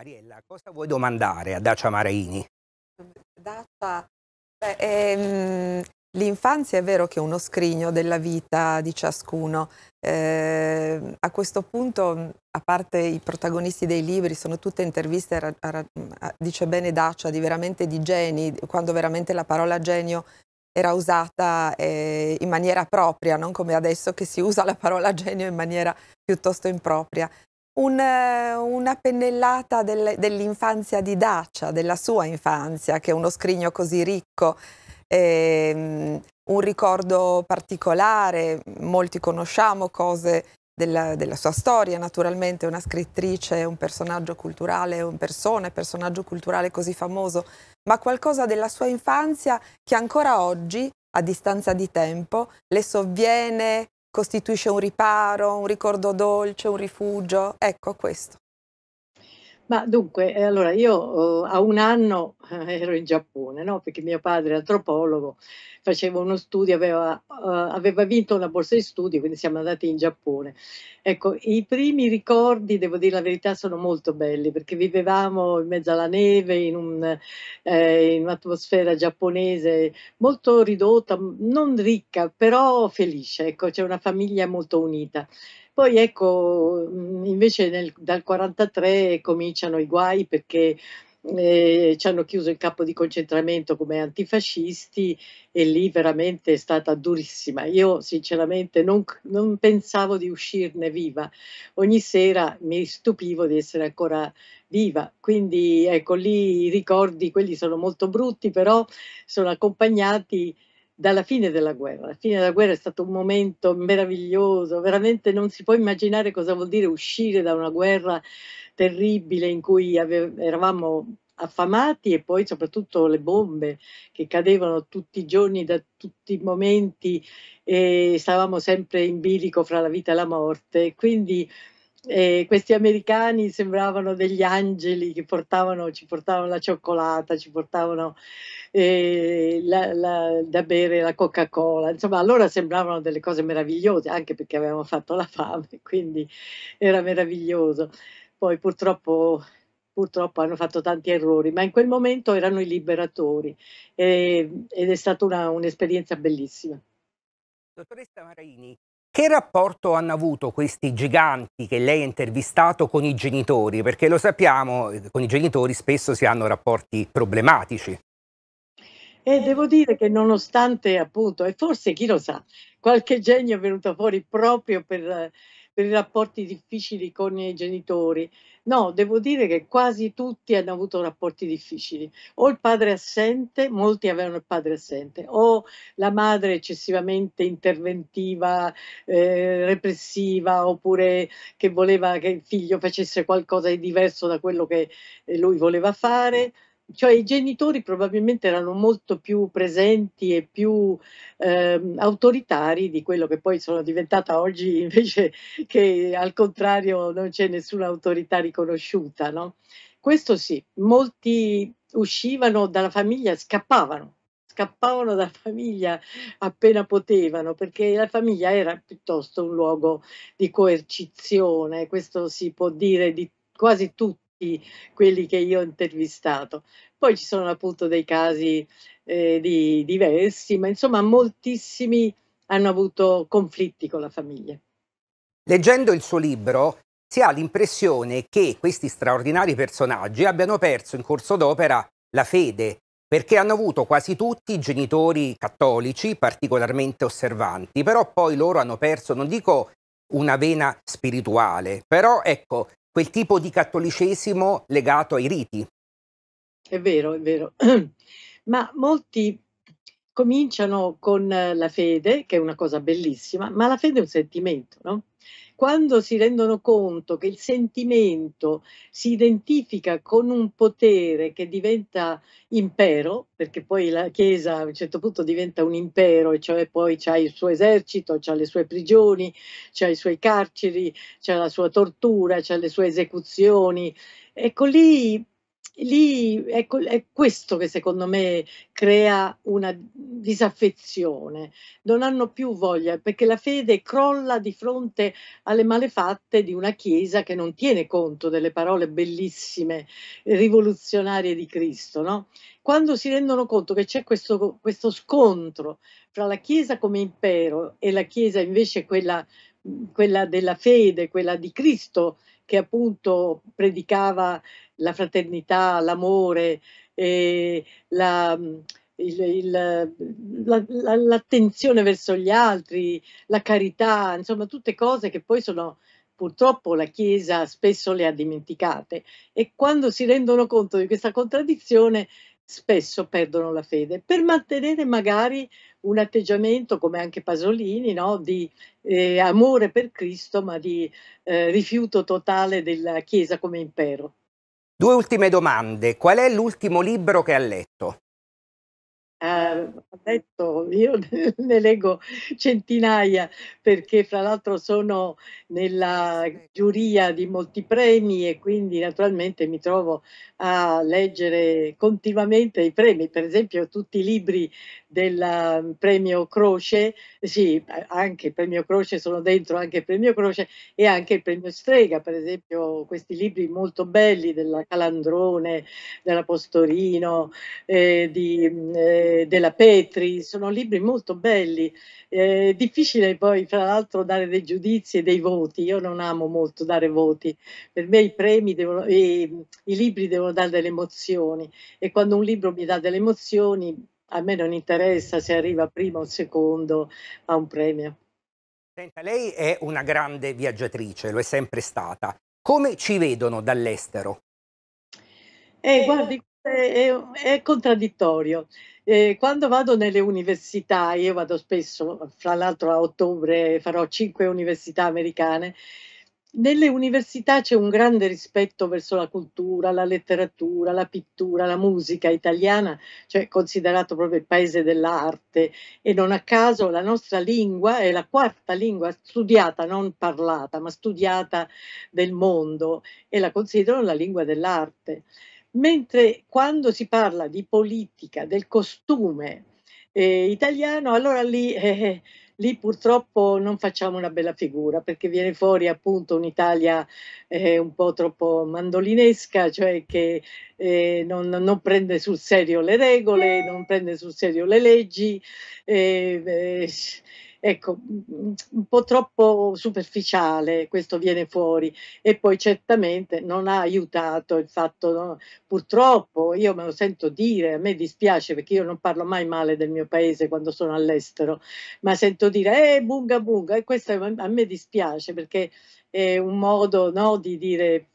Mariella, cosa vuoi domandare a Dacia Maraini? Dacia, beh, ehm, L'infanzia è vero che è uno scrigno della vita di ciascuno. Eh, a questo punto, a parte i protagonisti dei libri, sono tutte interviste, a, a, a, dice bene Dacia, di veramente di geni, quando veramente la parola genio era usata eh, in maniera propria, non come adesso che si usa la parola genio in maniera piuttosto impropria. Un, eh, una pennellata del, dell'infanzia di Dacia, della sua infanzia, che è uno scrigno così ricco ehm, un ricordo particolare, molti conosciamo cose della, della, sua storia, naturalmente una scrittrice, un personaggio culturale, un persona, personaggio culturale così famoso, ma qualcosa della sua infanzia che ancora oggi, a distanza di tempo, le sovviene, costituisce un riparo, un ricordo dolce, un rifugio. Ecco questo. Ma dunque, eh, allora io eh, a un anno eh, ero in Giappone, no? perché mio padre, antropologo, faceva uno studio, aveva, eh, aveva, vinto una borsa di studio, quindi siamo andati in Giappone. Ecco, i primi ricordi, devo dire la verità, sono molto belli, perché vivevamo in mezzo alla neve, in, un, eh, in un'atmosfera giapponese molto ridotta, non ricca, però felice. Ecco, c'è una famiglia molto unita. Poi ecco, mm, invece nel, dal 1943 cominciano i guai perché eh, ci hanno chiuso il campo di concentramento come antifascisti e lì veramente è stata durissima. Io sinceramente non, non pensavo di uscirne viva, ogni sera mi stupivo di essere ancora viva, quindi ecco lì i ricordi, quelli sono molto brutti, però sono accompagnati dalla fine della guerra. La fine della guerra è stato un momento meraviglioso, veramente non si può immaginare cosa vuol dire uscire da una guerra terribile in cui eravamo affamati e poi soprattutto le bombe che cadevano tutti i giorni da tutti i momenti e stavamo sempre in bilico fra la vita e la morte. Quindi e questi americani sembravano degli angeli che portavano, ci portavano la cioccolata, ci portavano eh, la, la, da bere la Coca-Cola, insomma allora sembravano delle cose meravigliose anche perché avevamo fatto la fame, quindi era meraviglioso. Poi purtroppo, purtroppo hanno fatto tanti errori, ma in quel momento erano i liberatori e, eh, ed è stata una, un'esperienza bellissima. Dottoressa Maraini, che rapporto hanno avuto questi giganti che lei ha intervistato con i genitori? Perché lo sappiamo, eh, con i genitori spesso si hanno rapporti problematici. E devo dire che nonostante appunto, e forse chi lo sa, qualche genio è venuto fuori proprio per, eh, per i rapporti difficili con i genitori, No, devo dire che quasi tutti hanno avuto rapporti difficili. O il padre assente, molti avevano il padre assente, o la madre eccessivamente interventiva, eh, repressiva, oppure che voleva che il figlio facesse qualcosa di diverso da quello che eh, lui voleva fare cioè i genitori probabilmente erano molto più presenti e più eh, autoritari di quello che poi sono diventata oggi, invece che al contrario non c'è nessuna autorità riconosciuta. No? Questo sì, molti uscivano dalla famiglia, scappavano, scappavano dalla famiglia appena potevano, perché la famiglia era piuttosto un luogo di coercizione, questo si può dire di quasi tutti quelli che io ho intervistato. Poi ci sono appunto dei casi eh, di, diversi, ma insomma moltissimi hanno avuto conflitti con la famiglia. Leggendo il suo libro si ha l'impressione che questi straordinari personaggi abbiano perso in corso d'opera la fede, perché hanno avuto quasi tutti genitori cattolici particolarmente osservanti, però poi loro hanno perso, non dico una vena spirituale, però ecco, quel tipo di cattolicesimo legato ai riti. È vero, è vero. Ma molti cominciano con eh, la fede, che è una cosa bellissima, ma la fede è un sentimento, no? quando si rendono conto che il sentimento si identifica con un potere che diventa impero, perché poi la Chiesa a un certo punto diventa un impero, e cioè poi c'ha il suo esercito, c'ha le sue prigioni, c'ha i suoi carceri, c'è la sua tortura, c'è le sue esecuzioni. Ecco lì lì ecco, è questo che secondo me crea una disaffezione. Non hanno più voglia perché la fede crolla di fronte alle malefatte di una Chiesa che non tiene conto delle parole bellissime, rivoluzionarie di Cristo. No? Quando si rendono conto che c'è questo, questo scontro fra la Chiesa come impero e la Chiesa invece quella, quella della fede, quella di Cristo che appunto predicava la fraternità, l'amore, eh, la, mm, il, il, la, la, l'attenzione verso gli altri, la carità, insomma tutte cose che poi sono purtroppo la Chiesa spesso le ha dimenticate e quando si rendono conto di questa contraddizione spesso perdono la fede per mantenere magari un atteggiamento come anche Pasolini no? di eh, amore per Cristo ma di eh, rifiuto totale della Chiesa come impero. Due ultime domande. Qual è l'ultimo libro che ha letto? eh, detto, io ne leggo centinaia perché fra l'altro sono nella giuria di molti premi e quindi naturalmente mi trovo a leggere continuamente i premi, per esempio tutti i libri del ehm, premio Croce, sì, eh, anche il premio Croce, sono dentro anche il premio Croce e anche il premio Strega, per esempio questi libri molto belli della Calandrone, della Postorino, eh, di, mm, eh, della Petri, sono libri molto belli, eh, difficile poi fra l'altro dare dei giudizi e dei voti, io non amo molto dare voti, per me i premi devono, i, i libri devono dare delle emozioni e quando un libro mi dà delle emozioni a me non interessa se arriva primo o secondo a un premio. Senta, lei è una grande viaggiatrice, lo è sempre stata. Come ci vedono dall'estero? Eh, guardi, è, è contraddittorio. Eh, quando vado nelle università, io vado spesso, fra l'altro a ottobre farò cinque università americane, nelle università c'è un grande rispetto verso la cultura, la letteratura, la pittura, la musica italiana, cioè considerato proprio il paese dell'arte e non a caso la nostra lingua è la quarta lingua studiata, non parlata, ma studiata del mondo e la considerano la lingua dell'arte. Mentre quando si parla di politica, del costume eh, italiano, allora lì eh, eh lì purtroppo non facciamo una bella figura perché viene fuori appunto un'Italia eh, un po' troppo mandolinesca, cioè che eh, non, non, prende sul serio le regole, eh. non prende sul serio le leggi. Eh, ecco, un po' troppo superficiale questo viene fuori e poi certamente non ha aiutato il fatto, no? purtroppo io me lo sento dire, a me dispiace perché io non parlo mai male del mio paese quando sono all'estero, ma sento dire eh bunga bunga e questo a me dispiace perché è un modo no, di dire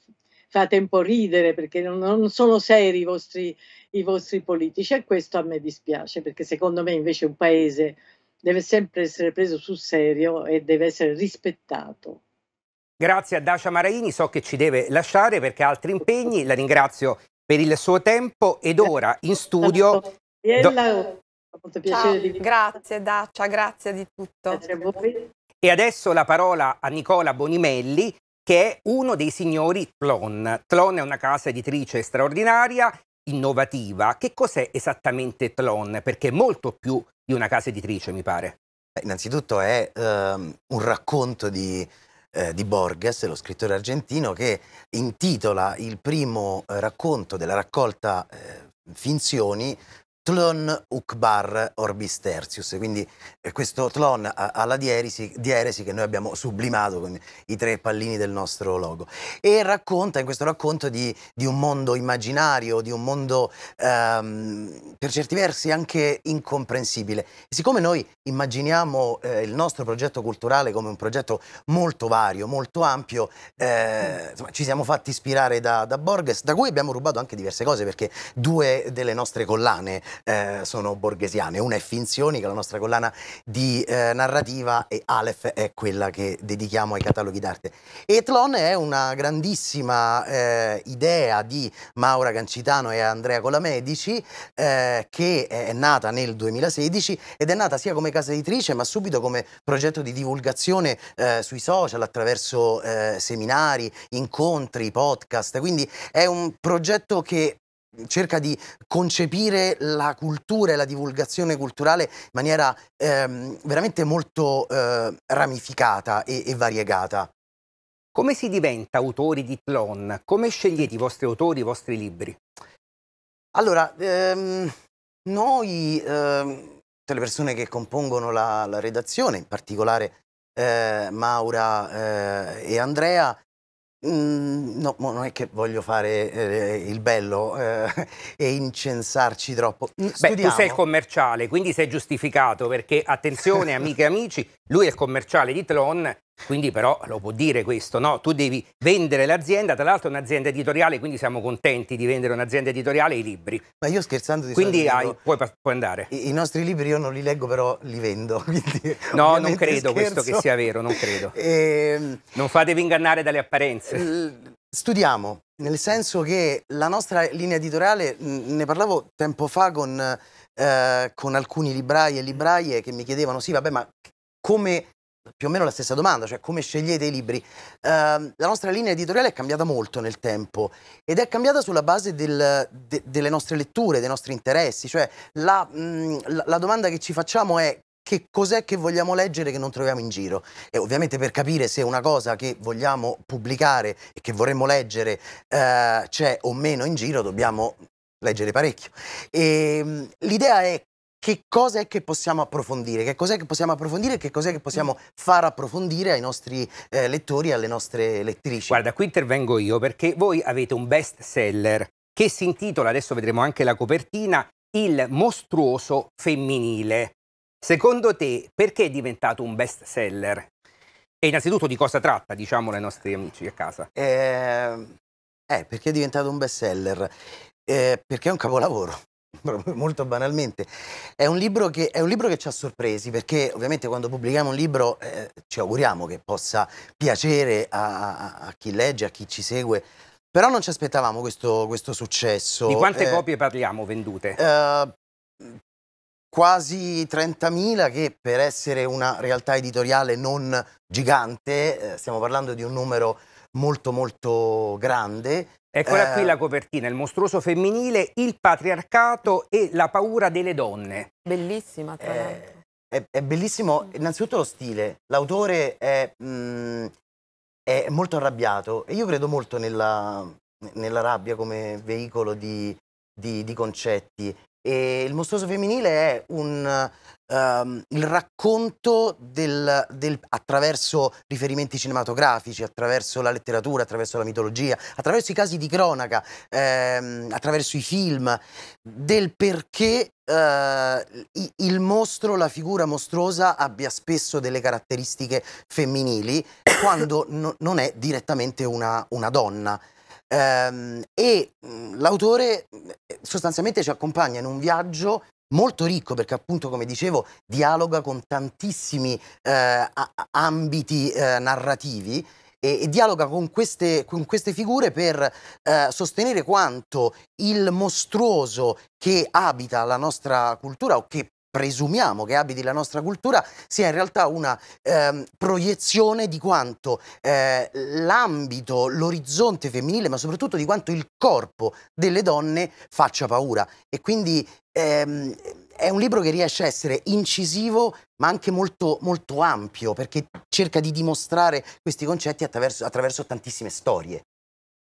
fate un po' ridere perché non, non sono seri i vostri, i vostri politici e questo a me dispiace perché secondo me invece un paese deve sempre essere preso sul serio e deve essere rispettato. Grazie a Dacia Maraini, so che ci deve lasciare perché ha altri impegni, la ringrazio per il suo tempo ed ora in studio... Do... Ciao, Grazie Dacia, grazie di tutto. Grazie a voi. E adesso la parola a Nicola Bonimelli, che è uno dei signori Tlon. Tlon è una casa editrice straordinaria, innovativa. Che cos'è esattamente Tlon? Perché è molto più di una casa editrice, mi pare. innanzitutto è um, un racconto di, eh, di, Borges, lo scrittore argentino, che intitola il primo eh, racconto della raccolta eh, Finzioni tlon ukbar Orbis orbistertius, quindi eh, questo tlon alla dieresi, dieresi, che noi abbiamo sublimato con i tre pallini del nostro logo. E racconta in questo racconto di, di un mondo immaginario, di un mondo ehm, per certi versi anche incomprensibile. siccome noi immaginiamo eh, il nostro progetto culturale come un progetto molto vario, molto ampio, eh, insomma, ci siamo fatti ispirare da, da Borges, da cui abbiamo rubato anche diverse cose, perché due delle nostre collane eh, sono borghesiane. Una è Finzioni, che è la nostra collana di eh, narrativa, e Aleph è quella che dedichiamo ai cataloghi d'arte. Etlon è una grandissima eh, idea di Maura Cancitano e Andrea Colamedici, eh, che è nata nel 2016 ed è nata sia come casa editrice, ma subito come progetto di divulgazione eh, sui social attraverso eh, seminari, incontri, podcast. Quindi è un progetto che cerca di concepire la cultura e la divulgazione culturale in maniera ehm, veramente molto eh, ramificata e, e variegata. Come si diventa autori di Tlon? Come scegliete i vostri autori, i vostri libri? Allora, ehm, noi, ehm, tutte le persone che compongono la, la redazione, in particolare eh, Maura eh, e Andrea, Mm, no, non è che voglio fare eh, il bello eh, e incensarci troppo. Mm, Beh, tu sei il commerciale, quindi sei giustificato perché, attenzione amiche e amici, lui è il commerciale di Tlon quindi però lo può dire questo, no? Tu devi vendere l'azienda, tra l'altro è un'azienda editoriale, quindi siamo contenti di vendere un'azienda editoriale e i libri. Ma io scherzando di Quindi hai, puoi, puoi, andare. I, I, nostri libri io non li leggo, però li vendo. Quindi, no, non credo scherzo. questo che sia vero, non credo. E... Ehm, non fatevi ingannare dalle apparenze. Studiamo, nel senso che la nostra linea editoriale, ne parlavo tempo fa con, eh, con alcuni librai e libraie che mi chiedevano, sì vabbè ma come più o meno la stessa domanda, cioè come scegliete i libri. Uh, la nostra linea editoriale è cambiata molto nel tempo ed è cambiata sulla base del, de, delle nostre letture, dei nostri interessi, cioè la, mh, la domanda che ci facciamo è che cos'è che vogliamo leggere che non troviamo in giro. E ovviamente per capire se una cosa che vogliamo pubblicare e che vorremmo leggere uh, c'è o meno in giro dobbiamo leggere parecchio. Ehm, l'idea è che cosa è che possiamo approfondire, che cos'è che possiamo approfondire e che cos'è che possiamo far approfondire ai nostri eh, lettori e alle nostre lettrici. Guarda, qui intervengo io perché voi avete un best seller che si intitola, adesso vedremo anche la copertina, Il mostruoso femminile. Secondo te perché è diventato un best seller? E innanzitutto di cosa tratta, diciamolo ai nostri amici a casa? Eh, eh perché è diventato un best seller? Eh, perché è un capolavoro. molto banalmente. È un libro che, un libro che ci ha sorpresi perché ovviamente quando pubblichiamo un libro eh, ci auguriamo che possa piacere a, a, a chi legge, a chi ci segue, però non ci aspettavamo questo, questo successo. Di quante eh, copie parliamo vendute? Eh, quasi 30.000 che per essere una realtà editoriale non gigante, eh, stiamo parlando di un numero molto molto grande Eccola eh... qui la copertina, il mostruoso femminile, il patriarcato e la paura delle donne. Bellissima, tra eh, l'altro. Eh, è, è, bellissimo mm. innanzitutto lo stile. L'autore è, mh, mm, è, molto arrabbiato e io credo molto nella, nella rabbia come veicolo di, di, di concetti. E il mostruoso femminile è un, um, il racconto del, del, attraverso riferimenti cinematografici, attraverso la letteratura, attraverso la mitologia, attraverso i casi di cronaca, ehm, attraverso i film, del perché uh, il mostro, la figura mostruosa abbia spesso delle caratteristiche femminili quando no, non è direttamente una, una donna. Ehm, e mhmm, l'autore eh, sostanzialmente ci accompagna in un viaggio molto ricco perché appunto come dicevo dialoga con tantissimi eh, ambiti eh, narrativi e, e, dialoga con queste, con queste figure per eh, sostenere quanto il mostruoso che abita la nostra cultura o che presumiamo che abiti la nostra cultura, sia in realtà una ehm, proiezione di quanto eh, l'ambito, l'orizzonte femminile, ma soprattutto di quanto il corpo delle donne faccia paura. E quindi ehm, è un libro che riesce a essere incisivo, ma anche molto, molto ampio, perché cerca di dimostrare questi concetti attraverso, attraverso tantissime storie.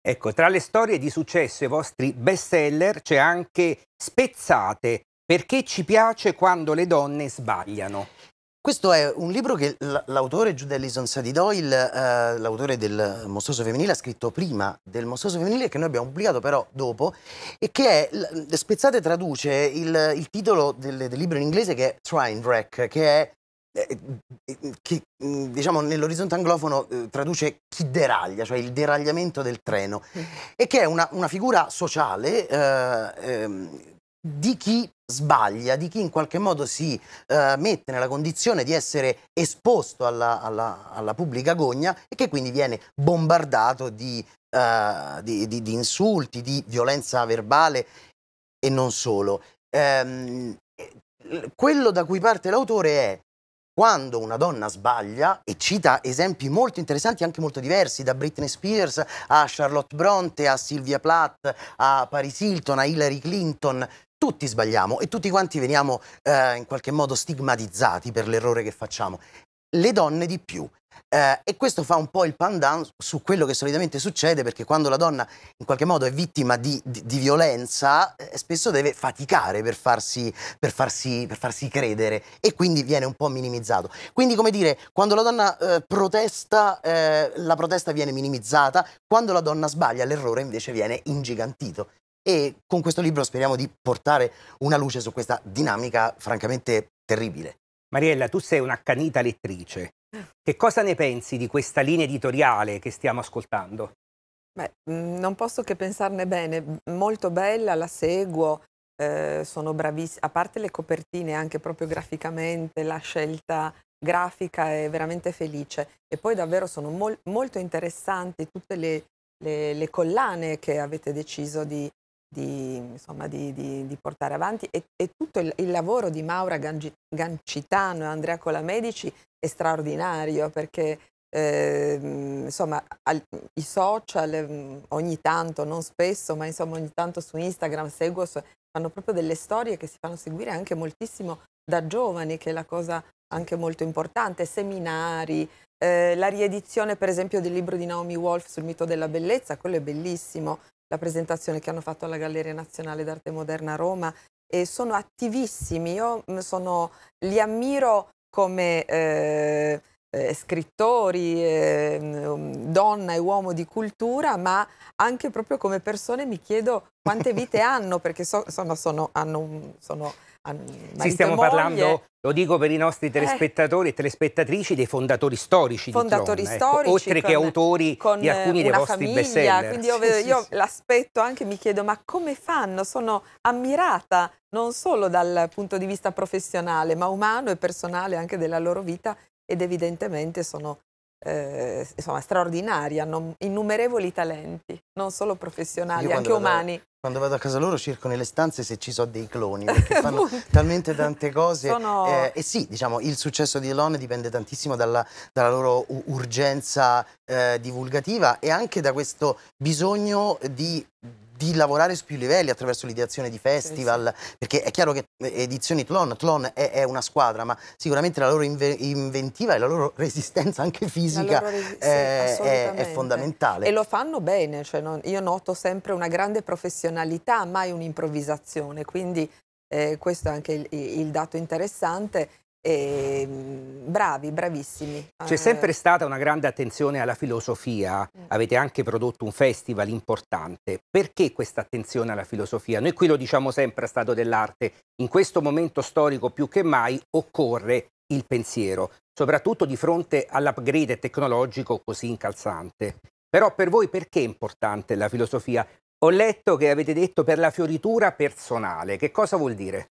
Ecco, tra le storie di successo e i vostri best seller c'è anche Spezzate, perché ci piace quando le donne sbagliano. Questo è un libro che l'autore Jude Ellison Sadie Doyle, eh, l'autore del Mostoso Femminile, ha scritto prima del Mostoso Femminile, che noi abbiamo pubblicato però dopo, e che è, Spezzate traduce il, il titolo del, del, libro in inglese che è Train Wreck, che è, eh, eh che mm, diciamo nell'orizzonte anglofono eh, traduce chi deraglia, cioè il deragliamento del treno, mm. e che è una, una figura sociale eh, ehm, di chi sbaglia, di chi in qualche modo si eh, mette nella condizione di essere esposto alla, alla, alla, pubblica gogna e che quindi viene bombardato di, eh, di, di, di insulti, di violenza verbale e non solo. Ehm, eh, quello da cui parte l'autore è quando una donna sbaglia, e cita esempi molto interessanti, anche molto diversi, da Britney Spears a Charlotte Bronte, a Sylvia Plath, a Paris Hilton, a Hillary Clinton, tutti sbagliamo e tutti quanti veniamo eh, in qualche modo stigmatizzati per l'errore che facciamo. Le donne di più. Eh, e questo fa un po' il pandan su quello che solitamente succede, perché quando la donna in qualche modo è vittima di, di, di violenza, eh, spesso deve faticare per farsi, per, farsi, per farsi, credere e quindi viene un po' minimizzato. Quindi, come dire, quando la donna eh, protesta, eh, la protesta viene minimizzata, quando la donna sbaglia, l'errore invece viene ingigantito e con questo libro speriamo di portare una luce su questa dinamica francamente terribile. Mariella, tu sei un'accanita lettrice. Che cosa ne pensi di questa linea editoriale che stiamo ascoltando? Beh, mm, non posso che pensarne bene, molto bella, la seguo, eh, sono bravissima, a parte le copertine anche proprio graficamente, la scelta grafica è veramente felice e poi davvero sono mol molto interessanti tutte le, le, le collane che avete deciso di, di, insomma, di, di, di, portare avanti e, e tutto il, il, lavoro di Maura Gangi, Gancitano e Andrea Colamedici è straordinario perché eh, insomma, al, i social mm, ogni tanto, non spesso, ma insomma ogni tanto su Instagram seguo, fanno proprio delle storie che si fanno seguire anche moltissimo da giovani, che è la cosa anche molto importante, seminari, eh, la riedizione per esempio del libro di Naomi Wolf sul mito della bellezza, quello è bellissimo, la presentazione che hanno fatto alla Galleria Nazionale d'Arte Moderna a Roma e sono attivissimi, io sono, li ammiro come... Eh, eh, scrittori, eh, donna e uomo di cultura, ma anche proprio come persone mi chiedo quante vite hanno, perché so, sono, sono, hanno, sono sì, stiamo parlando, lo dico per i nostri eh. telespettatori eh. e telespettatrici, dei fondatori storici diciamo, fondatori di ecco, Tron, storici, ecco, oltre con, che autori di alcuni dei vostri famiglia, best seller. Quindi io, sì, io sì, l'aspetto anche, mi chiedo, ma come fanno? Sono ammirata non solo dal punto di vista professionale, ma umano e personale anche della loro vita ed evidentemente sono eh, insomma, straordinaria, hanno innumerevoli talenti, non solo professionali, anche vado, umani. Quando vado a casa loro cerco nelle stanze se ci sono dei cloni, perché fanno talmente tante cose. Sono... Eh, e sì, diciamo, il successo di Elon dipende tantissimo dalla, dalla loro urgenza eh, divulgativa e anche da questo bisogno di di lavorare su più livelli attraverso l'ideazione di festival, sì, sì. perché è chiaro che eh, edizioni Tlon, Tlon è, è, una squadra, ma sicuramente la loro inventiva e la loro resistenza anche fisica resi è, sì, eh, è, è, fondamentale. E lo fanno bene, cioè non, io noto sempre una grande professionalità, mai un'improvvisazione, quindi eh, questo è anche il, il dato interessante e, ehm, bravi, bravissimi. C'è sempre eh. stata una grande attenzione alla filosofia, mm. avete anche prodotto un festival importante. Perché questa attenzione alla filosofia? Noi qui lo diciamo sempre a Stato dell'arte, in questo momento storico più che mai occorre il pensiero, soprattutto di fronte all'upgrade tecnologico così incalzante. Però per voi perché è importante la filosofia? Ho letto che avete detto per la fioritura personale, che cosa vuol dire?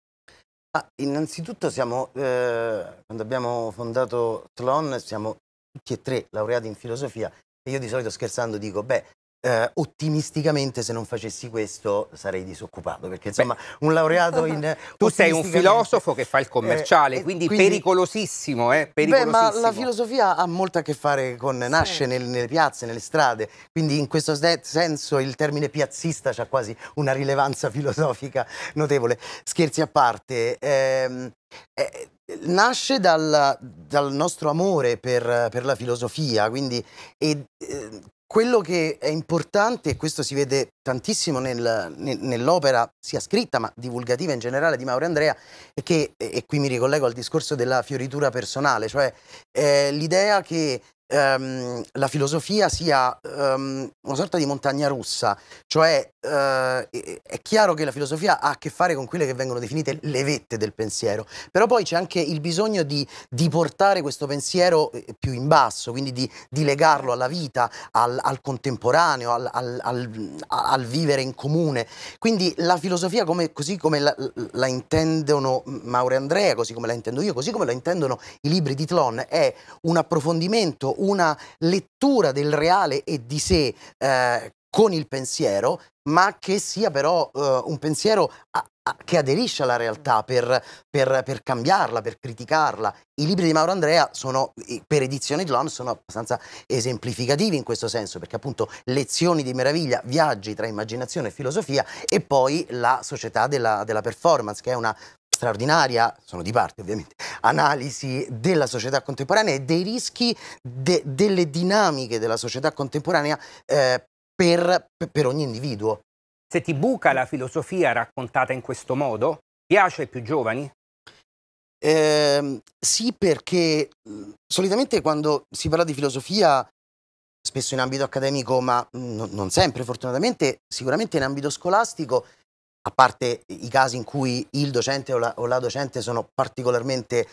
Ah, innanzitutto siamo, eh, quando abbiamo fondato Tlon, siamo tutti e tre laureati in filosofia e io di solito scherzando dico, beh, eh, ottimisticamente se non facessi questo sarei disoccupato perché insomma Beh, un laureato in tu sei un filosofo che fa il commerciale eh, quindi, quindi, pericolosissimo, eh, pericolosissimo. Beh, ma la filosofia ha molto a che fare con nasce nel, nelle piazze nelle strade quindi in questo senso il termine piazzista ha quasi una rilevanza filosofica notevole scherzi a parte ehm, eh, nasce dal, dal, nostro amore per, per la filosofia, quindi e, eh, quello che è importante, e questo si vede tantissimo nel, nell'opera sia scritta ma divulgativa in generale di Mauro Andrea, è che, e qui mi ricollego al discorso della fioritura personale, cioè eh, l'idea che ehm, la filosofia sia ehm, una sorta di montagna russa, cioè eh, è chiaro che la filosofia ha a che fare con quelle che vengono definite le vette del pensiero, però poi c'è anche il bisogno di, di, portare questo pensiero eh, più in basso, quindi di, di legarlo alla vita, al, al contemporaneo, al, al, al, vivere in comune. Quindi la filosofia come, così come la, la intendono Mauro e Andrea, così come la intendo io, così come la intendono i libri di Tlon, è un approfondimento una lettura del reale e di sé eh, con il pensiero, ma che sia però eh, un pensiero a, a, che aderisce alla realtà per, per, per, cambiarla, per criticarla. I libri di Mauro Andrea sono, per edizione John sono abbastanza esemplificativi in questo senso, perché appunto lezioni di meraviglia, viaggi tra immaginazione e filosofia e poi la società della, della performance, che è una straordinaria, sono di parte ovviamente, analisi della società contemporanea e dei rischi de, delle dinamiche della società contemporanea eh, per, per ogni individuo. Se ti buca la filosofia raccontata in questo modo, piace ai più giovani? Eh, sì, perché mm, solitamente quando si parla di filosofia, spesso in ambito accademico, ma mm, non sempre fortunatamente, sicuramente in ambito scolastico, a parte i casi in cui il docente o la, o la docente sono particolarmente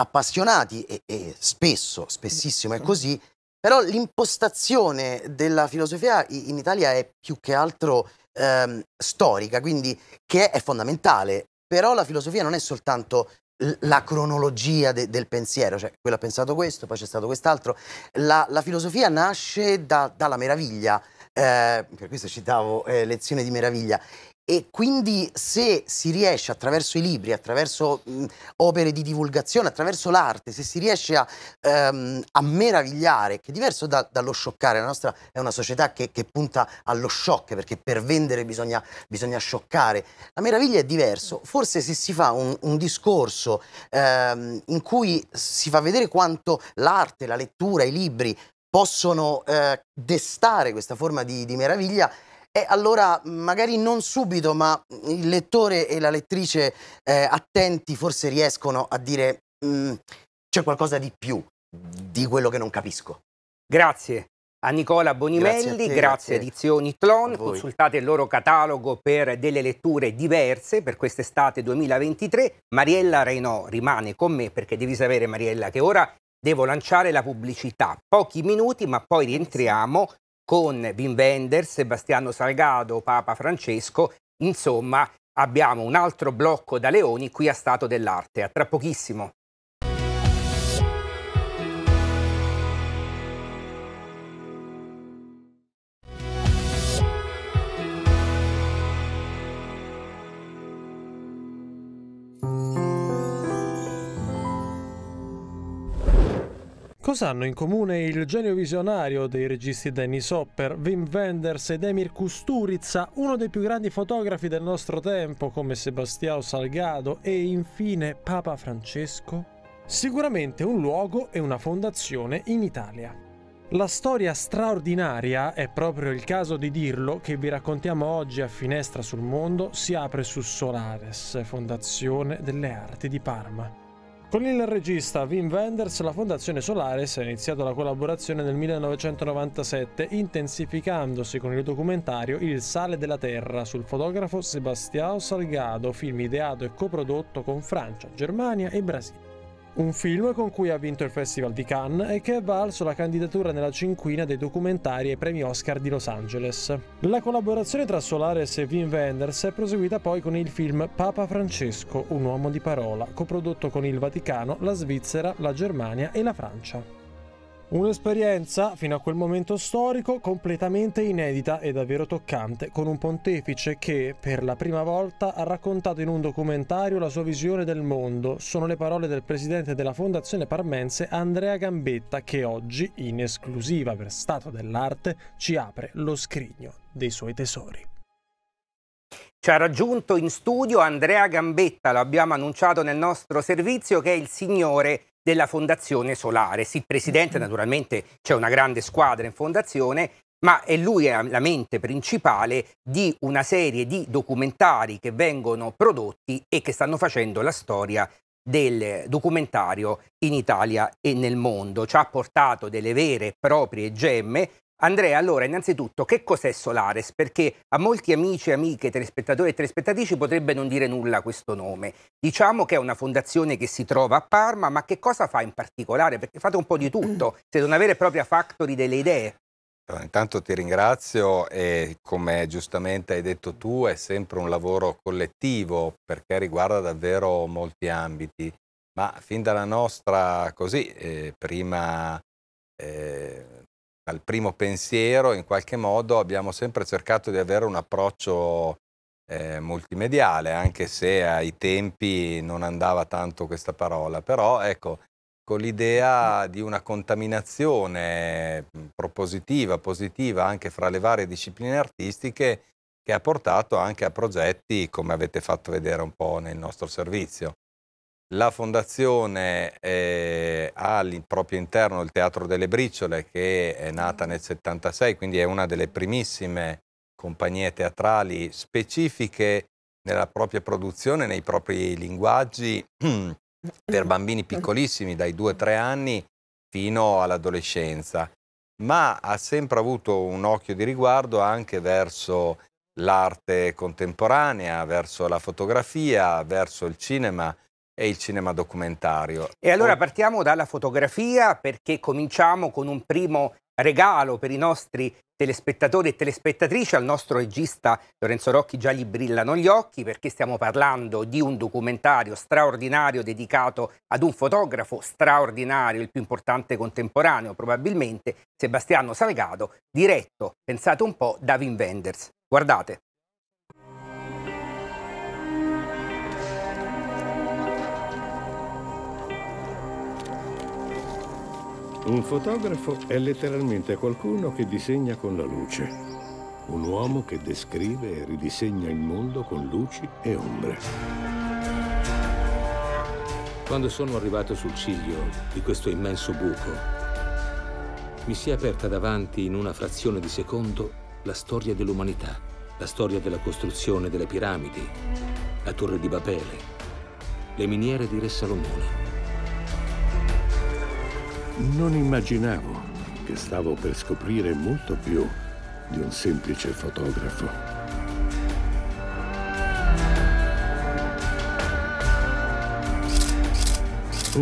appassionati e, e spesso, spessissimo è così, però l'impostazione della filosofia in Italia è più che altro ehm, storica, quindi che è fondamentale, però la filosofia non è soltanto la cronologia de del pensiero, cioè quello ha pensato questo, poi c'è stato quest'altro, la, la, filosofia nasce da, dalla meraviglia, eh, per questo citavo eh, lezione di meraviglia, e quindi se si riesce attraverso i libri, attraverso mh, opere di divulgazione, attraverso l'arte, se si riesce a, ehm, a meravigliare, che è diverso da, dallo scioccare, la nostra è una società che, che punta allo shock, perché per vendere bisogna, bisogna, scioccare, la meraviglia è diverso, forse se si fa un, un discorso ehm, in cui si fa vedere quanto l'arte, la lettura, i libri possono eh, destare questa forma di, di meraviglia, e allora magari non subito, ma il lettore e la lettrice eh, attenti forse riescono a dire mm, c'è qualcosa di più di quello che non capisco. Grazie a Nicola Bonimelli, grazie, a te, grazie a Edizioni Tlon, consultate il loro catalogo per delle letture diverse per quest'estate 2023. Mariella Reno rimane con me perché devi sapere Mariella che ora devo lanciare la pubblicità, pochi minuti ma poi rientriamo con Wim Wenders, Sebastiano Salgado, Papa Francesco, insomma abbiamo un altro blocco da leoni qui a Stato dell'Arte. A tra pochissimo. Cosa hanno in comune il genio visionario dei registi Dennis Hopper, Wim Wenders ed Emir Kusturica, uno dei più grandi fotografi del nostro tempo come Sebastiao Salgado e infine Papa Francesco? Sicuramente un luogo e una fondazione in Italia. La storia straordinaria, è proprio il caso di dirlo, che vi raccontiamo oggi a Finestra sul Mondo si apre su Solares, Fondazione delle Arti di Parma. Con il regista Wim Wenders la Fondazione Solaris ha iniziato la collaborazione nel 1997 intensificandosi con il documentario Il sale della terra sul fotografo Sebastião Salgado, film ideato e coprodotto con Francia, Germania e Brasile. Un film con cui ha vinto il Festival di Cannes e che ha valso la candidatura nella cinquina dei documentari e premi Oscar di Los Angeles. La collaborazione tra Solares e Wim Wenders è proseguita poi con il film Papa Francesco, un uomo di parola, coprodotto con il Vaticano, la Svizzera, la Germania e la Francia. Un'esperienza, fino a quel momento storico, completamente inedita e davvero toccante, con un pontefice che, per la prima volta, ha raccontato in un documentario la sua visione del mondo. Sono le parole del presidente della Fondazione Parmense, Andrea Gambetta, che oggi, in esclusiva per Stato dell'Arte, ci apre lo scrigno dei suoi tesori. Ci ha raggiunto in studio Andrea Gambetta, lo abbiamo annunciato nel nostro servizio, che è il signore della Fondazione Solare. Sì, presidente, mm-hmm. naturalmente c'è una grande squadra in fondazione, ma è lui la mente principale di una serie di documentari che vengono prodotti e che stanno facendo la storia del documentario in Italia e nel mondo. Ci ha portato delle vere e proprie gemme Andrea, allora, innanzitutto, che cos'è Solares? Perché a molti amici e amiche, telespettatori e telespettatrici potrebbe non dire nulla questo nome. Diciamo che è una fondazione che si trova a Parma, ma che cosa fa in particolare? Perché fate un po' di tutto, siete una vera e propria factory delle idee. Allora, intanto ti ringrazio e come giustamente hai detto tu è sempre un lavoro collettivo perché riguarda davvero molti ambiti, ma fin dalla nostra così, eh, prima eh, dal primo pensiero, in qualche modo abbiamo sempre cercato di avere un approccio eh, multimediale, anche se ai tempi non andava tanto questa parola, però ecco, con l'idea di una contaminazione mm, propositiva, positiva anche fra le varie discipline artistiche che ha portato anche a progetti come avete fatto vedere un po' nel nostro servizio. La fondazione eh, ha al proprio interno il Teatro delle Briciole che è nata nel 76, quindi è una delle primissime compagnie teatrali specifiche nella propria produzione, nei propri linguaggi per bambini piccolissimi dai 2-3 anni fino all'adolescenza, ma ha sempre avuto un occhio di riguardo anche verso l'arte contemporanea, verso la fotografia, verso il cinema e il cinema documentario. E allora partiamo dalla fotografia perché cominciamo con un primo regalo per i nostri telespettatori e telespettatrici, al nostro regista Lorenzo Rocchi già gli brillano gli occhi perché stiamo parlando di un documentario straordinario dedicato ad un fotografo straordinario, il più importante contemporaneo probabilmente, Sebastiano Salgado, diretto, pensate un po', da Wim Wenders. Guardate. Un fotografo è letteralmente qualcuno che disegna con la luce. Un uomo che descrive e ridisegna il mondo con luci e ombre. Quando sono arrivato sul ciglio di questo immenso buco, mi si è aperta davanti in una frazione di secondo la storia dell'umanità, la storia della costruzione delle piramidi, la torre di Babele, le miniere di Re Salomone. Non immaginavo che stavo per scoprire molto più di un semplice fotografo.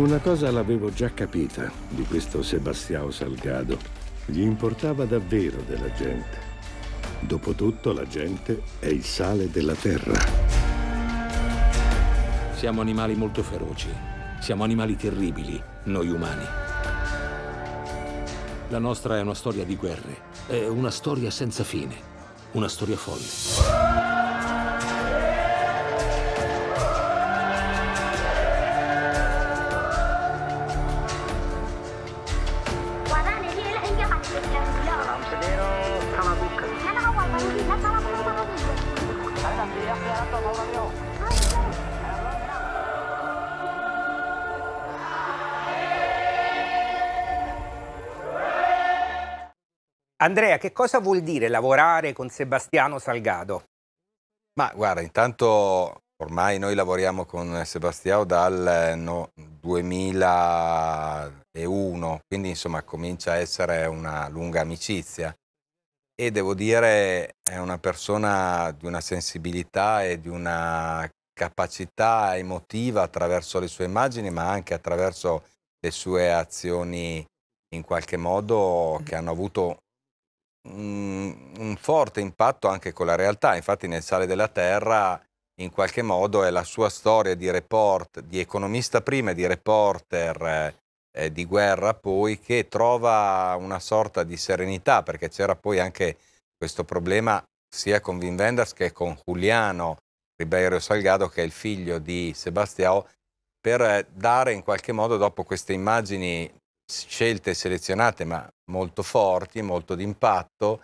Una cosa l'avevo già capita di questo Sebastiao Salgado. Gli importava davvero della gente. Dopotutto la gente è il sale della terra. Siamo animali molto feroci, siamo animali terribili, noi umani. La nostra è una storia di guerre, è una storia senza fine, una storia folle. Andrea, che cosa vuol dire lavorare con Sebastiano Salgado? Ma guarda, intanto ormai noi lavoriamo con Sebastiano dal eh, no, 2001, quindi insomma comincia a essere una lunga amicizia e devo dire è una persona di una sensibilità e di una capacità emotiva attraverso le sue immagini, ma anche attraverso le sue azioni in qualche modo che hanno avuto un forte impatto anche con la realtà, infatti nel Sale della Terra in qualche modo è la sua storia di report, di economista prima e di reporter eh, eh, di guerra poi, che trova una sorta di serenità, perché c'era poi anche questo problema sia con Wim Wenders che con Giuliano Ribeiro Salgado, che è il figlio di Sebastiao, per eh, dare in qualche modo dopo queste immagini scelte selezionate ma molto forti, molto d'impatto,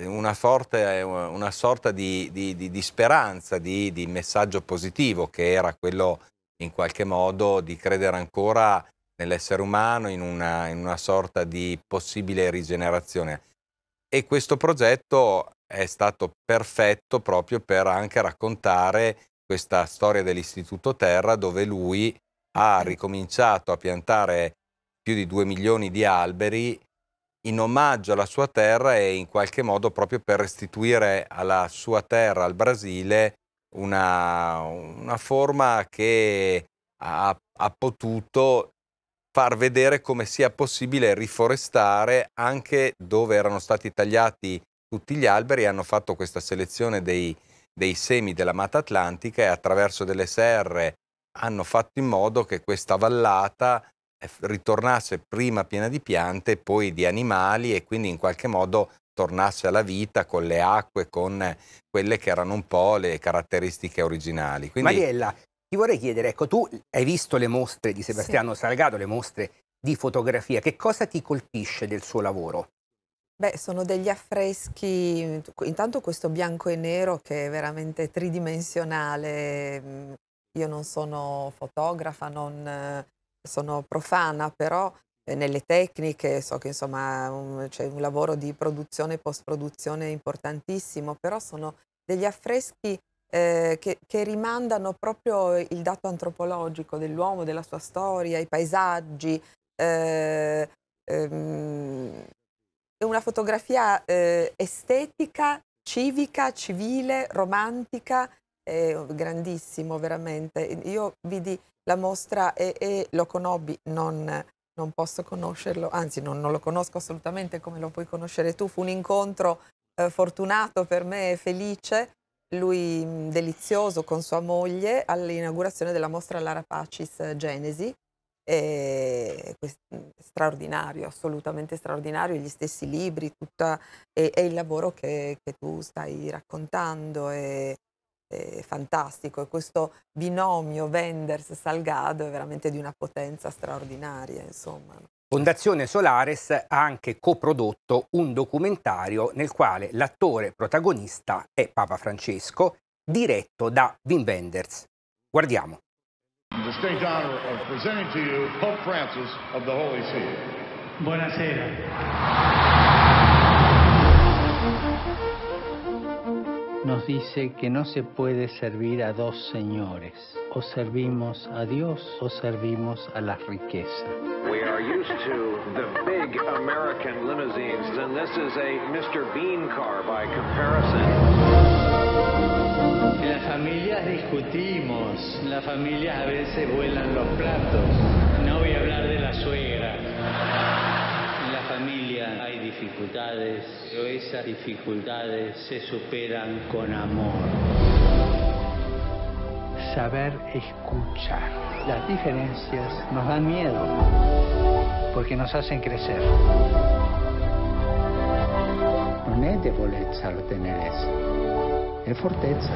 eh, una, forte, eh, una sorta di, di, di, di speranza, di, messaggio positivo che era quello in qualche modo di credere ancora nell'essere umano, in una, in una sorta di possibile rigenerazione. E questo progetto è stato perfetto proprio per anche raccontare questa storia dell'Istituto Terra dove lui ha ricominciato a piantare più di 2 milioni di alberi in omaggio alla sua terra e in qualche modo proprio per restituire alla sua terra, al Brasile, una, una forma che ha, ha potuto far vedere come sia possibile riforestare anche dove erano stati tagliati tutti gli alberi, hanno fatto questa selezione dei, dei semi della Mata Atlantica e attraverso delle serre hanno fatto in modo che questa vallata ritornasse prima piena di piante, poi di animali e quindi in qualche modo tornasse alla vita con le acque, con quelle che erano un po' le caratteristiche originali. Quindi... Mariella, ti vorrei chiedere, ecco, tu hai visto le mostre di Sebastiano sì. Salgado, le mostre di fotografia, che cosa ti colpisce del suo lavoro? Beh, sono degli affreschi, intanto questo bianco e nero che è veramente tridimensionale, mm, io non sono fotografa, non, sono profana, però ehm, nelle tecniche so che insomma c'è un lavoro di produzione e post-produzione importantissimo, però sono degli affreschi eh, che, che, rimandano proprio il dato antropologico dell'uomo, della sua storia, i paesaggi. Eh, ehm, è ehm, una fotografia eh, estetica, civica, civile, romantica, grandissimo veramente. Io vidi la mostra e, e lo conobbi, non, non, posso conoscerlo, anzi non, non, lo conosco assolutamente come lo puoi conoscere tu, fu un incontro eh, fortunato per me, felice, lui mh, mm, delizioso con sua moglie all'inaugurazione della mostra Lara Pacis Genesi, e, mm, straordinario, assolutamente straordinario, gli stessi libri tutta, e, e il lavoro che, che tu stai raccontando. E, fantastico e questo binomio Wenders-Salgado è veramente di una potenza straordinaria. Insomma. Fondazione Solares ha anche coprodotto un documentario nel quale l'attore protagonista è Papa Francesco, diretto da Wim Wenders. Guardiamo. Buonasera. nos dice que no se puede servir a dos señores. O servimos a Dios o servimos a la riqueza En las familias discutimos, en las familias a veces vuelan los platos. No voy a hablar de la suegra hay dificultades, pero esas dificultades se superan con amor. Saber escuchar. Las diferencias nos dan miedo porque nos hacen crecer. No es debilidad lo eso, es fortaleza.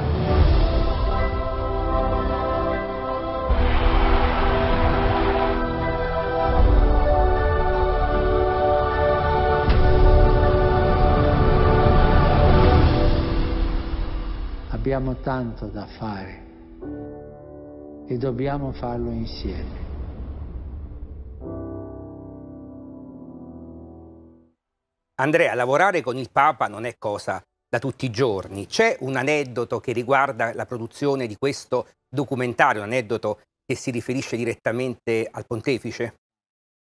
Abbiamo tanto da fare e dobbiamo farlo insieme. Andrea, lavorare con il Papa non è cosa da tutti i giorni. C'è un aneddoto che riguarda la produzione di questo documentario, un aneddoto che si riferisce direttamente al pontefice?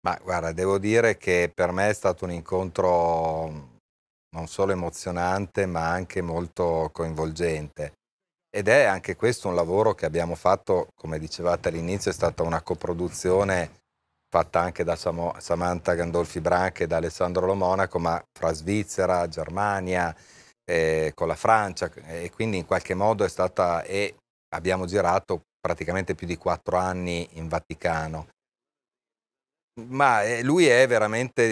Ma guarda, devo dire che per me è stato un incontro non solo emozionante ma anche molto coinvolgente. Ed è anche questo un lavoro che abbiamo fatto, come dicevate all'inizio, è stata una coproduzione fatta anche da Samantha Gandolfi Branche e da Alessandro Lomonaco, ma fra Svizzera, Germania, eh, con la Francia e quindi in qualche modo è stata e abbiamo girato praticamente più di quattro anni in Vaticano ma eh, lui è veramente,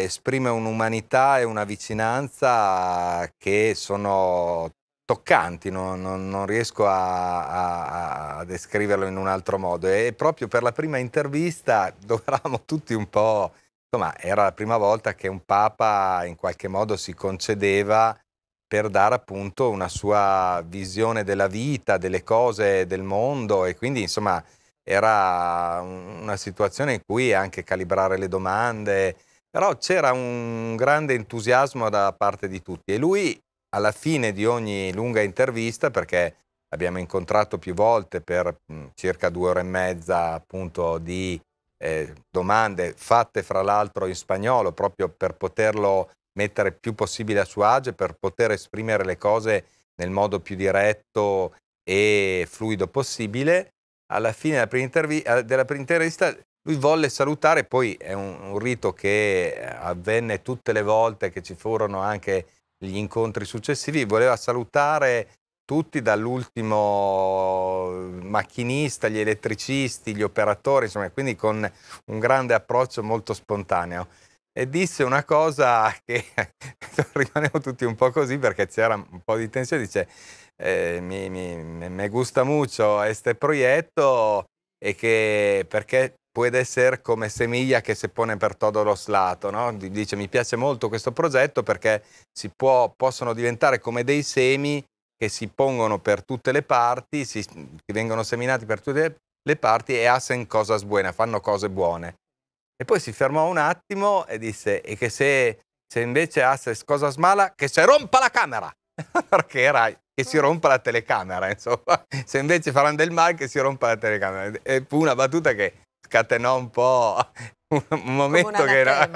eh, esprime un'umanità e una vicinanza che sono toccanti, non, non, non riesco a, a, a, descriverlo in un altro modo. E proprio per la prima intervista dovevamo tutti un po', insomma, era la prima volta che un papa in qualche modo si concedeva per dare appunto una sua visione della vita, delle cose, del mondo e quindi insomma era una situazione in cui anche calibrare le domande, però c'era un grande entusiasmo da parte di tutti e lui alla fine di ogni lunga intervista, perché abbiamo incontrato più volte per mm, circa due ore e mezza appunto di eh, domande fatte fra l'altro in spagnolo proprio per poterlo mettere più possibile a suo agio, per poter esprimere le cose nel modo più diretto e fluido possibile alla fine eh, della prima, intervista lui volle salutare, poi è un, un, rito che eh, avvenne tutte le volte che ci furono anche gli incontri successivi, voleva salutare tutti dall'ultimo macchinista, gli elettricisti, gli operatori, insomma, quindi con un grande approccio molto spontaneo e disse una cosa che rimanevo tutti un po' così perché c'era un po' di tensione, dice eh, mi, mi, me gusta mucho este proyecto e che perché può essere come semiglia che si pone per todo lo slato, no? dice mi piace molto questo progetto perché si può, possono diventare come dei semi che si pongono per tutte le parti, si, che vengono seminati per tutte le parti e hacen cosas buenas, fanno cose buone. E poi si fermò un attimo e disse, e che se, se invece Asses cosa smala, che se rompa la camera! Perché era che si rompa la telecamera, insomma. Se invece faranno del male, che si rompa la telecamera. E fu una battuta che scatenò un po' un momento un che era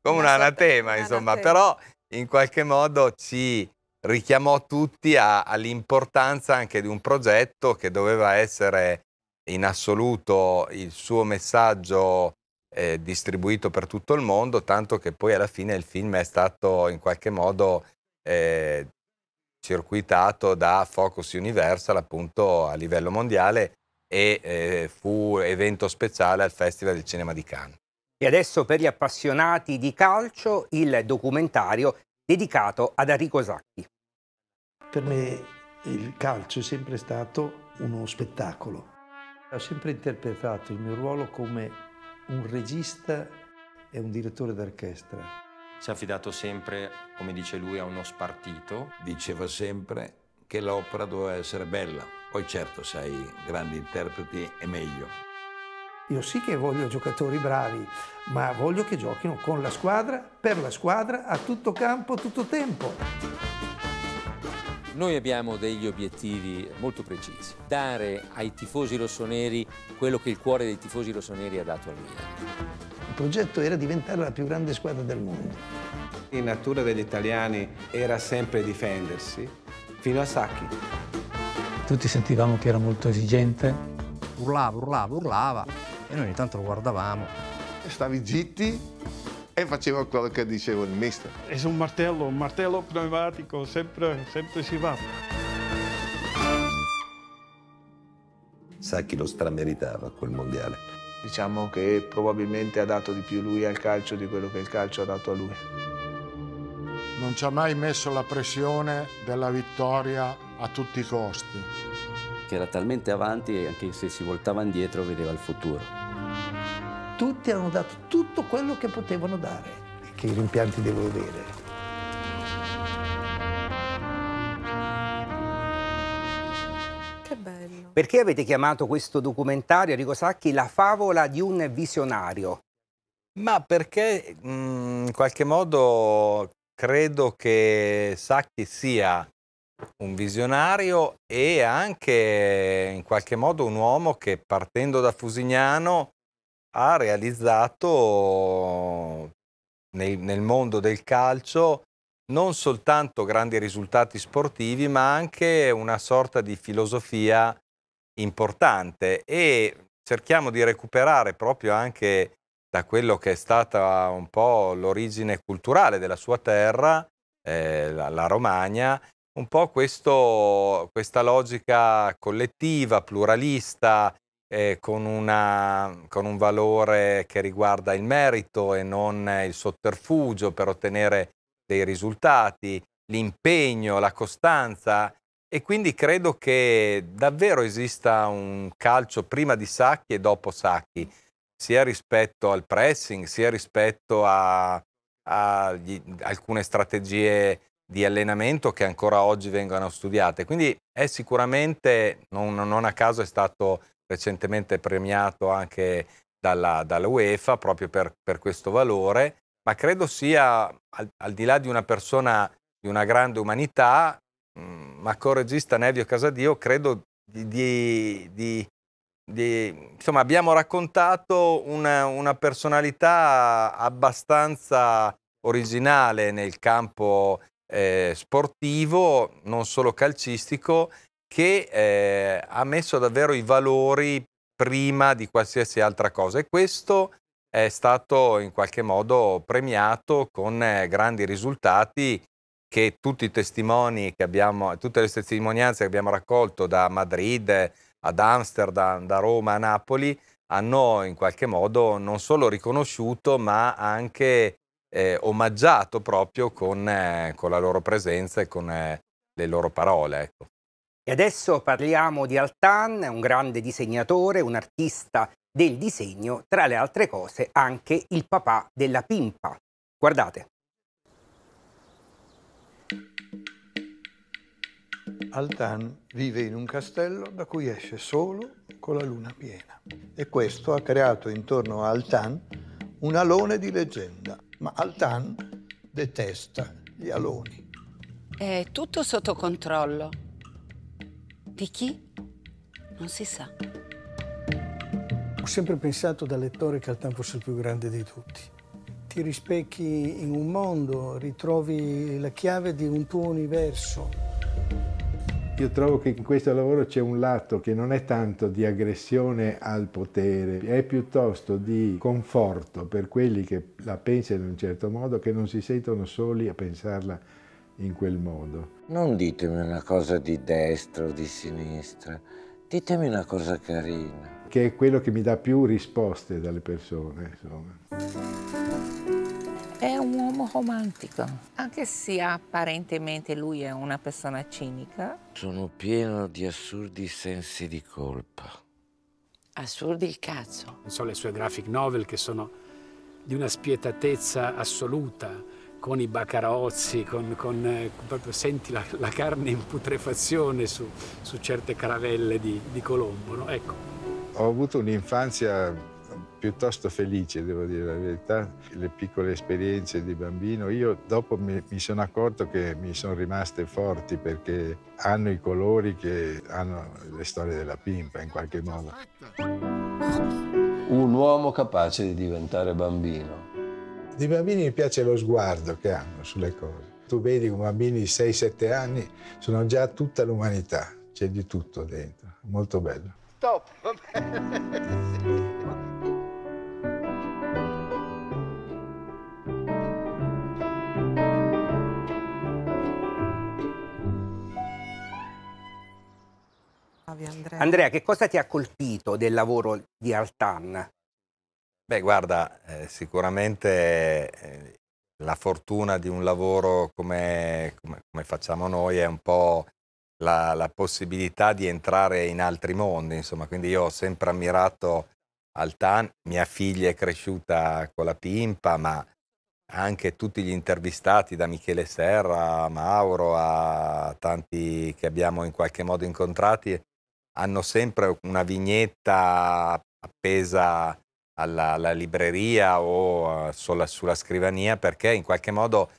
come un anatema, insomma, anatema. però in qualche modo ci richiamò tutti all'importanza anche di un progetto che doveva essere in assoluto il suo messaggio eh, distribuito per tutto il mondo, tanto che poi alla fine il film è stato in qualche modo eh, circuitato da Focus Universal appunto a livello mondiale e eh, fu evento speciale al Festival del Cinema di Cannes. E adesso per gli appassionati di calcio il documentario dedicato ad Enrico Sacchi. Per me il calcio è sempre stato uno spettacolo. Ho sempre interpretato il mio ruolo come un regista e un direttore d'orchestra. Si è affidato sempre, come dice lui, a uno spartito. Diceva sempre che l'opera doveva essere bella. Poi certo, sai, grandi interpreti è meglio. Io sì che voglio giocatori bravi, ma voglio che giochino con la squadra, per la squadra, a tutto campo, tutto tempo. Noi abbiamo degli obiettivi molto precisi. Dare ai tifosi rossoneri quello che il cuore dei tifosi rossoneri ha dato al Milan. Il progetto era diventare la più grande squadra del mondo. In natura degli italiani era sempre difendersi, fino a Sacchi. Tutti sentivamo che era molto esigente. Urlava, urlava, urlava e noi ogni tanto lo guardavamo. Stavi zitti e facevo quello che diceva il mister. È un martello, un martello pneumatico, sempre, sempre si va. Sa chi lo strameritava quel mondiale? Diciamo che probabilmente ha dato di più lui al calcio di quello che il calcio ha dato a lui. Non ci ha mai messo la pressione della vittoria a tutti i costi. Che era talmente avanti che anche se si voltava indietro vedeva il futuro tutti hanno dato tutto quello che potevano dare. Che rimpianti devo avere? Perché avete chiamato questo documentario, Enrico Sacchi, la favola di un visionario? Ma perché mm, in qualche modo credo che Sacchi sia un visionario e anche in qualche modo un uomo che partendo da Fusignano ha realizzato nel, nel mondo del calcio non soltanto grandi risultati sportivi, ma anche una sorta di filosofia importante e cerchiamo di recuperare proprio anche da quello che è stata un po' l'origine culturale della sua terra, eh, la, la, Romagna, un po' questo, questa logica collettiva, pluralista, eh, con, una, con, un valore che riguarda il merito e non eh, il sotterfugio per ottenere dei risultati, l'impegno, la costanza e quindi credo che davvero esista un calcio prima di Sacchi e dopo Sacchi, sia rispetto al pressing, sia rispetto a, a gli, alcune strategie di allenamento che ancora oggi vengono studiate. Quindi è sicuramente, non, non a caso è stato recentemente premiato anche dalla, dalla UEFA proprio per, per, questo valore, ma credo sia al, al, di là di una persona di una grande umanità, mh, mm, Marco Regista Nevio Casadio, credo di, di, di, di insomma abbiamo raccontato una, una personalità abbastanza originale nel campo eh, sportivo, non solo calcistico, che eh, ha messo davvero i valori prima di qualsiasi altra cosa e questo è stato in qualche modo premiato con eh, grandi risultati che tutti i testimoni che abbiamo, tutte le testimonianze che abbiamo raccolto da Madrid ad Amsterdam, da Roma a Napoli, hanno in qualche modo non solo riconosciuto ma anche eh, omaggiato proprio con, eh, con, la loro presenza e con eh, le loro parole. Ecco. E adesso parliamo di Altan, un grande disegnatore, un artista del disegno, tra le altre cose anche il papà della pimpa. Guardate. Altan vive in un castello da cui esce solo con la luna piena e questo ha creato intorno a Altan un alone di leggenda, ma Altan detesta gli aloni. È tutto sotto controllo. Di chi? Non si sa. Ho sempre pensato da lettore che Altan fosse il più grande di tutti. Ti rispecchi in un mondo, ritrovi la chiave di un tuo universo. Io trovo che in questo lavoro c'è un lato che non è tanto di aggressione al potere, è piuttosto di conforto per quelli che la pensano in un certo modo, che non si sentono soli a pensarla in quel modo. Non ditemi una cosa di destra o di sinistra, ditemi una cosa carina. Che è quello che mi dà più risposte dalle persone, insomma. È un uomo romantico, anche se apparentemente lui è una persona cinica. Sono pieno di assurdi sensi di colpa. Assurdi il cazzo. Non so, le sue graphic novel che sono di una spietatezza assoluta, con i baccarozzi, con, con, eh, proprio senti la, la, carne in putrefazione su, su certe caravelle di, di Colombo. No? Ecco. Ho avuto un'infanzia piuttosto felice, devo dire la verità, le piccole esperienze di bambino. Io dopo mi, mi sono accorto che mi sono rimaste forti perché hanno i colori che hanno le storie della pimpa in qualche modo. Un uomo capace di diventare bambino dei bambini mi piace lo sguardo che hanno sulle cose. Tu vedi un bambino di 6-7 anni sono già tutta l'umanità, c'è di tutto dentro, molto bello. Top, va Andrea. che cosa ti ha colpito del lavoro di Altan? Beh, guarda, eh, sicuramente eh, la fortuna di un lavoro come, come, come facciamo noi è un po' la, la, possibilità di entrare in altri mondi, insomma, quindi io ho sempre ammirato Altan, mia figlia è cresciuta con la Pimpa, ma anche tutti gli intervistati da Michele Serra a Mauro a tanti che abbiamo in qualche modo incontrati hanno sempre una vignetta appesa alla, alla libreria o eh, sulla, sulla scrivania perché in qualche modo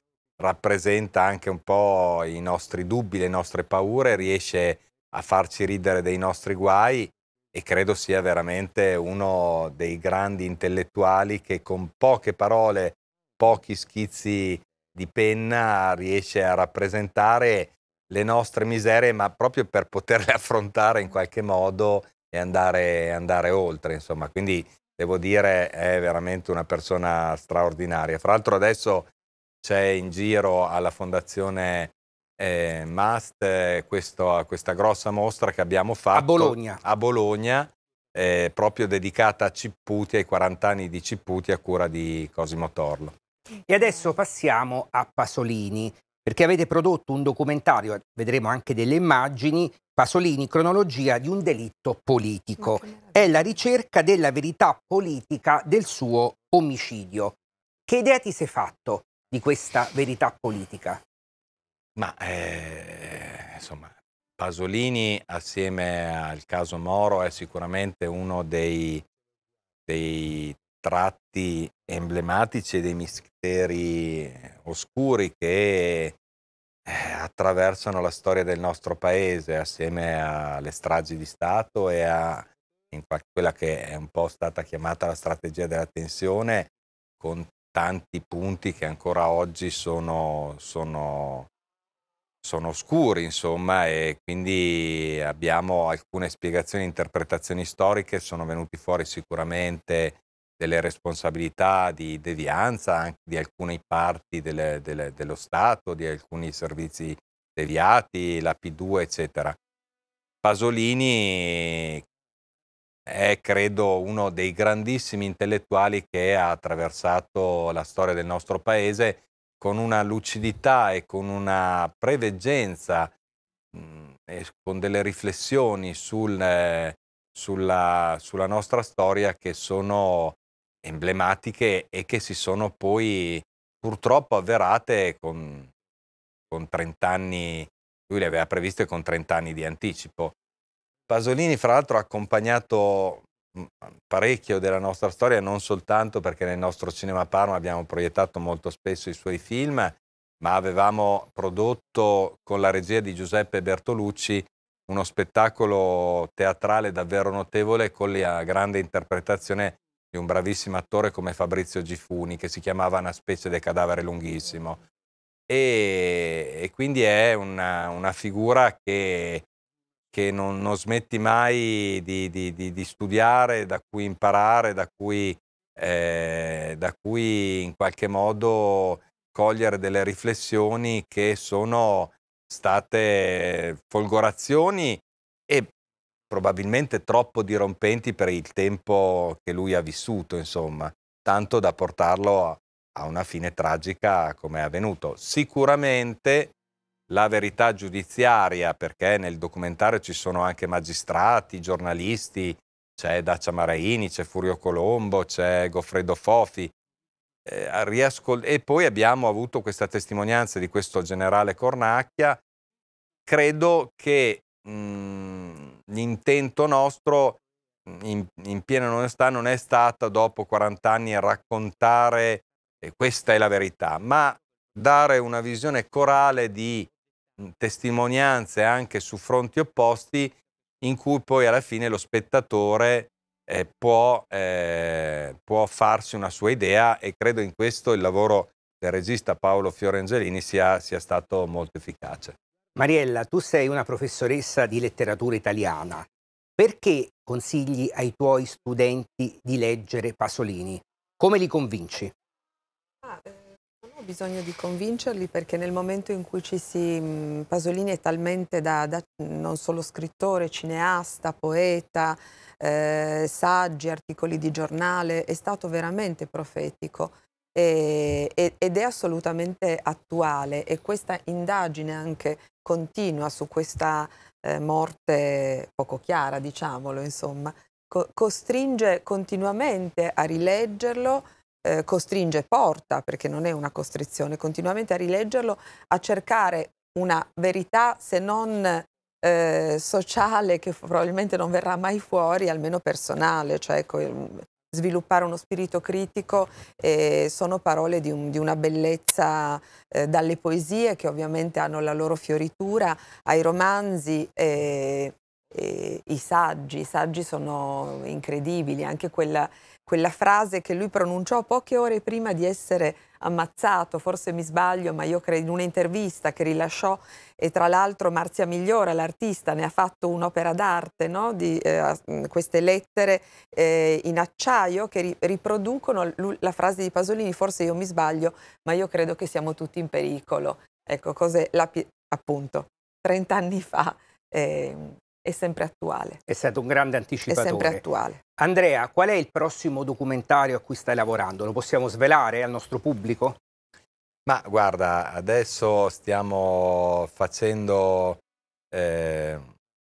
rappresenta anche un po' i nostri dubbi, le nostre paure, riesce a farci ridere dei nostri guai e credo sia veramente uno dei grandi intellettuali che con poche parole, pochi schizzi di penna riesce a rappresentare le nostre miserie, ma proprio per poterle affrontare in qualche modo e andare, andare oltre, insomma. Quindi devo dire è veramente una persona straordinaria. Fra l'altro adesso c'è in giro alla Fondazione eh, MAST eh, questo, questa grossa mostra che abbiamo fatto a Bologna, a Bologna eh, proprio dedicata a Cipputi, ai 40 anni di Cipputi a cura di Cosimo Torlo. E adesso passiamo a Pasolini perché avete prodotto un documentario, vedremo anche delle immagini, Pasolini, cronologia di un delitto politico. È la ricerca della verità politica del suo omicidio. Che idea ti sei fatto di questa verità politica? Ma eh, insomma, Pasolini assieme al caso Moro è sicuramente uno dei, dei tratti emblematici e dei misteri oscuri che eh, attraversano la storia del nostro paese assieme alle stragi di Stato e a quella che è un po' stata chiamata la strategia della tensione con tanti punti che ancora oggi sono, sono, sono oscuri insomma e quindi abbiamo alcune spiegazioni, interpretazioni storiche, sono venuti fuori sicuramente delle responsabilità di devianza anche di alcune parti delle, delle, dello Stato, di alcuni servizi deviati, la P2, eccetera. Pasolini è, credo, uno dei grandissimi intellettuali che ha attraversato la storia del nostro paese con una lucidità e con una preveggenza mh, e con delle riflessioni sul, eh, sulla, sulla, nostra storia che sono emblematiche e che si sono poi purtroppo avverate con, con 30 anni, lui le aveva previste con 30 anni di anticipo. Pasolini fra l'altro ha accompagnato parecchio della nostra storia, non soltanto perché nel nostro Cinema Parma abbiamo proiettato molto spesso i suoi film, ma avevamo prodotto con la regia di Giuseppe Bertolucci uno spettacolo teatrale davvero notevole con la grande interpretazione di un bravissimo attore come Fabrizio Gifuni, che si chiamava Una specie di cadavere lunghissimo. E, e quindi è una, una figura che, che non, non, smetti mai di, di, di, di, studiare, da cui imparare, da cui, eh, da cui in qualche modo cogliere delle riflessioni che sono state folgorazioni e probabilmente troppo dirompenti per il tempo che lui ha vissuto, insomma, tanto da portarlo a una fine tragica come è avvenuto. Sicuramente la verità giudiziaria, perché nel documentario ci sono anche magistrati, giornalisti, c'è Dacia Maraini, c'è Furio Colombo, c'è Goffredo Fofi, eh, e poi abbiamo avuto questa testimonianza di questo generale Cornacchia, credo che mh, mm, l'intento nostro in, in, piena onestà non è stata dopo 40 anni raccontare eh, questa è la verità, ma dare una visione corale di testimonianze anche su fronti opposti in cui poi alla fine lo spettatore eh, può, eh, può, farsi una sua idea e credo in questo il lavoro del regista Paolo Fiorenzelini sia, sia stato molto efficace. Mariella, tu sei una professoressa di letteratura italiana. Perché consigli ai tuoi studenti di leggere Pasolini? Come li convinci? Ah, eh, non ho bisogno di convincerli perché nel momento in cui ci si... Pasolini è talmente da, da, non solo scrittore, cineasta, poeta, eh, saggi, articoli di giornale, è stato veramente profetico eh, ed è assolutamente attuale e questa indagine anche continua su questa eh, morte poco chiara, diciamolo, insomma, co costringe continuamente a rileggerlo, eh, costringe porta, perché non è una costrizione, continuamente a rileggerlo, a cercare una verità se non eh, sociale che probabilmente non verrà mai fuori, almeno personale, cioè ecco, sviluppare uno spirito critico eh, sono parole di, un, di una bellezza eh, dalle poesie che ovviamente hanno la loro fioritura, ai romanzi, eh, eh i saggi, i saggi sono incredibili, anche quella quella frase che lui pronunciò poche ore prima di essere ammazzato, forse mi sbaglio, ma io credo in un'intervista che rilasciò e tra l'altro Marzia Migliora, l'artista, ne ha fatto un'opera d'arte no? di eh, mm, queste lettere eh, in acciaio che ri riproducono la frase di Pasolini, forse io mi sbaglio, ma io credo che siamo tutti in pericolo. Ecco, cose appunto 30 anni fa eh, è sempre attuale. È stato un grande anticipatore. È sempre attuale. Andrea, qual è il prossimo documentario a cui stai lavorando? Lo possiamo svelare al nostro pubblico? Ma guarda, adesso stiamo facendo eh,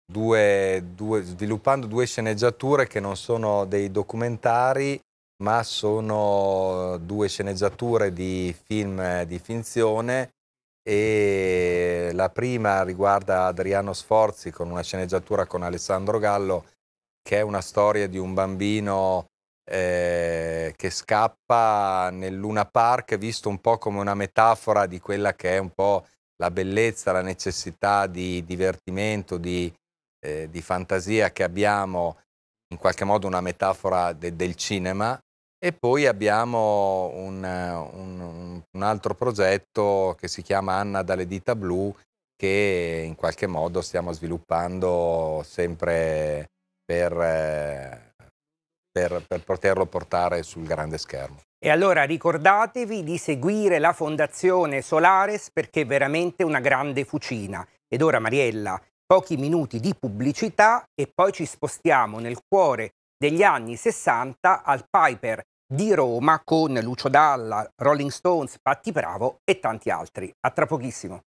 due, due, sviluppando due sceneggiature che non sono dei documentari, ma sono due sceneggiature di film eh, di finzione e la prima riguarda Adriano Sforzi con una sceneggiatura con Alessandro Gallo che è una storia di un bambino eh, che scappa nel Luna Park visto un po' come una metafora di quella che è un po' la bellezza, la necessità di divertimento, di, eh, di fantasia che abbiamo in qualche modo una metafora de del cinema e poi abbiamo un, un, un, altro progetto che si chiama Anna dalle dita blu, che in qualche modo stiamo sviluppando sempre per, eh, per, per poterlo portare sul grande schermo. E allora ricordatevi di seguire la Fondazione Solares perché è veramente una grande fucina. Ed ora Mariella, pochi minuti di pubblicità e poi ci spostiamo nel cuore degli anni 60 al Piper di Roma con Lucio Dalla, Rolling Stones, Patti Bravo e tanti altri. A tra pochissimo.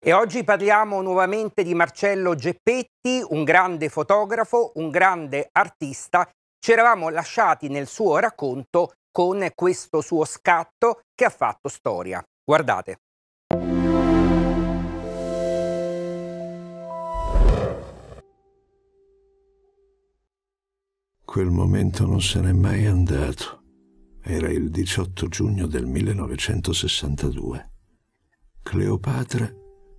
E oggi parliamo nuovamente di Marcello Geppetti, un grande fotografo, un grande artista. Ci eravamo lasciati nel suo racconto con questo suo scatto che ha fatto storia. Guardate. Quel momento non se n'è mai andato. Era il 18 giugno del 1962. Cleopatra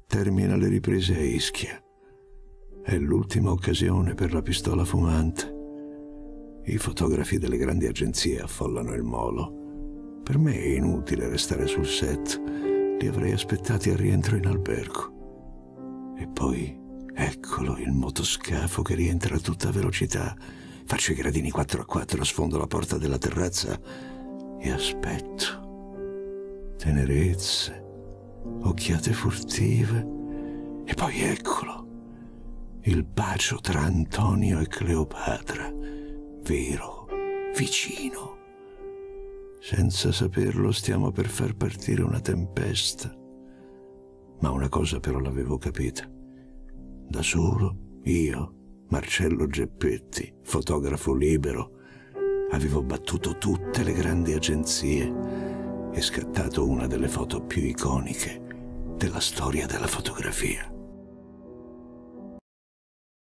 termina le riprese a Ischia. È l'ultima occasione per la pistola fumante. I fotografi delle grandi agenzie affollano il molo. Per me è inutile restare sul set. Li avrei aspettati al rientro in albergo. E poi, eccolo il motoscafo che rientra a tutta velocità. Faccio i gradini 4 a 4, sfondo la porta della terrazza e aspetto. Tenerezze, occhiate furtive. E poi eccolo, il bacio tra Antonio e Cleopatra vero, vicino. Senza saperlo stiamo per far partire una tempesta. Ma una cosa però l'avevo capita. Da solo, io, Marcello Geppetti, fotografo libero, avevo battuto tutte le grandi agenzie e scattato una delle foto più iconiche della storia della fotografia.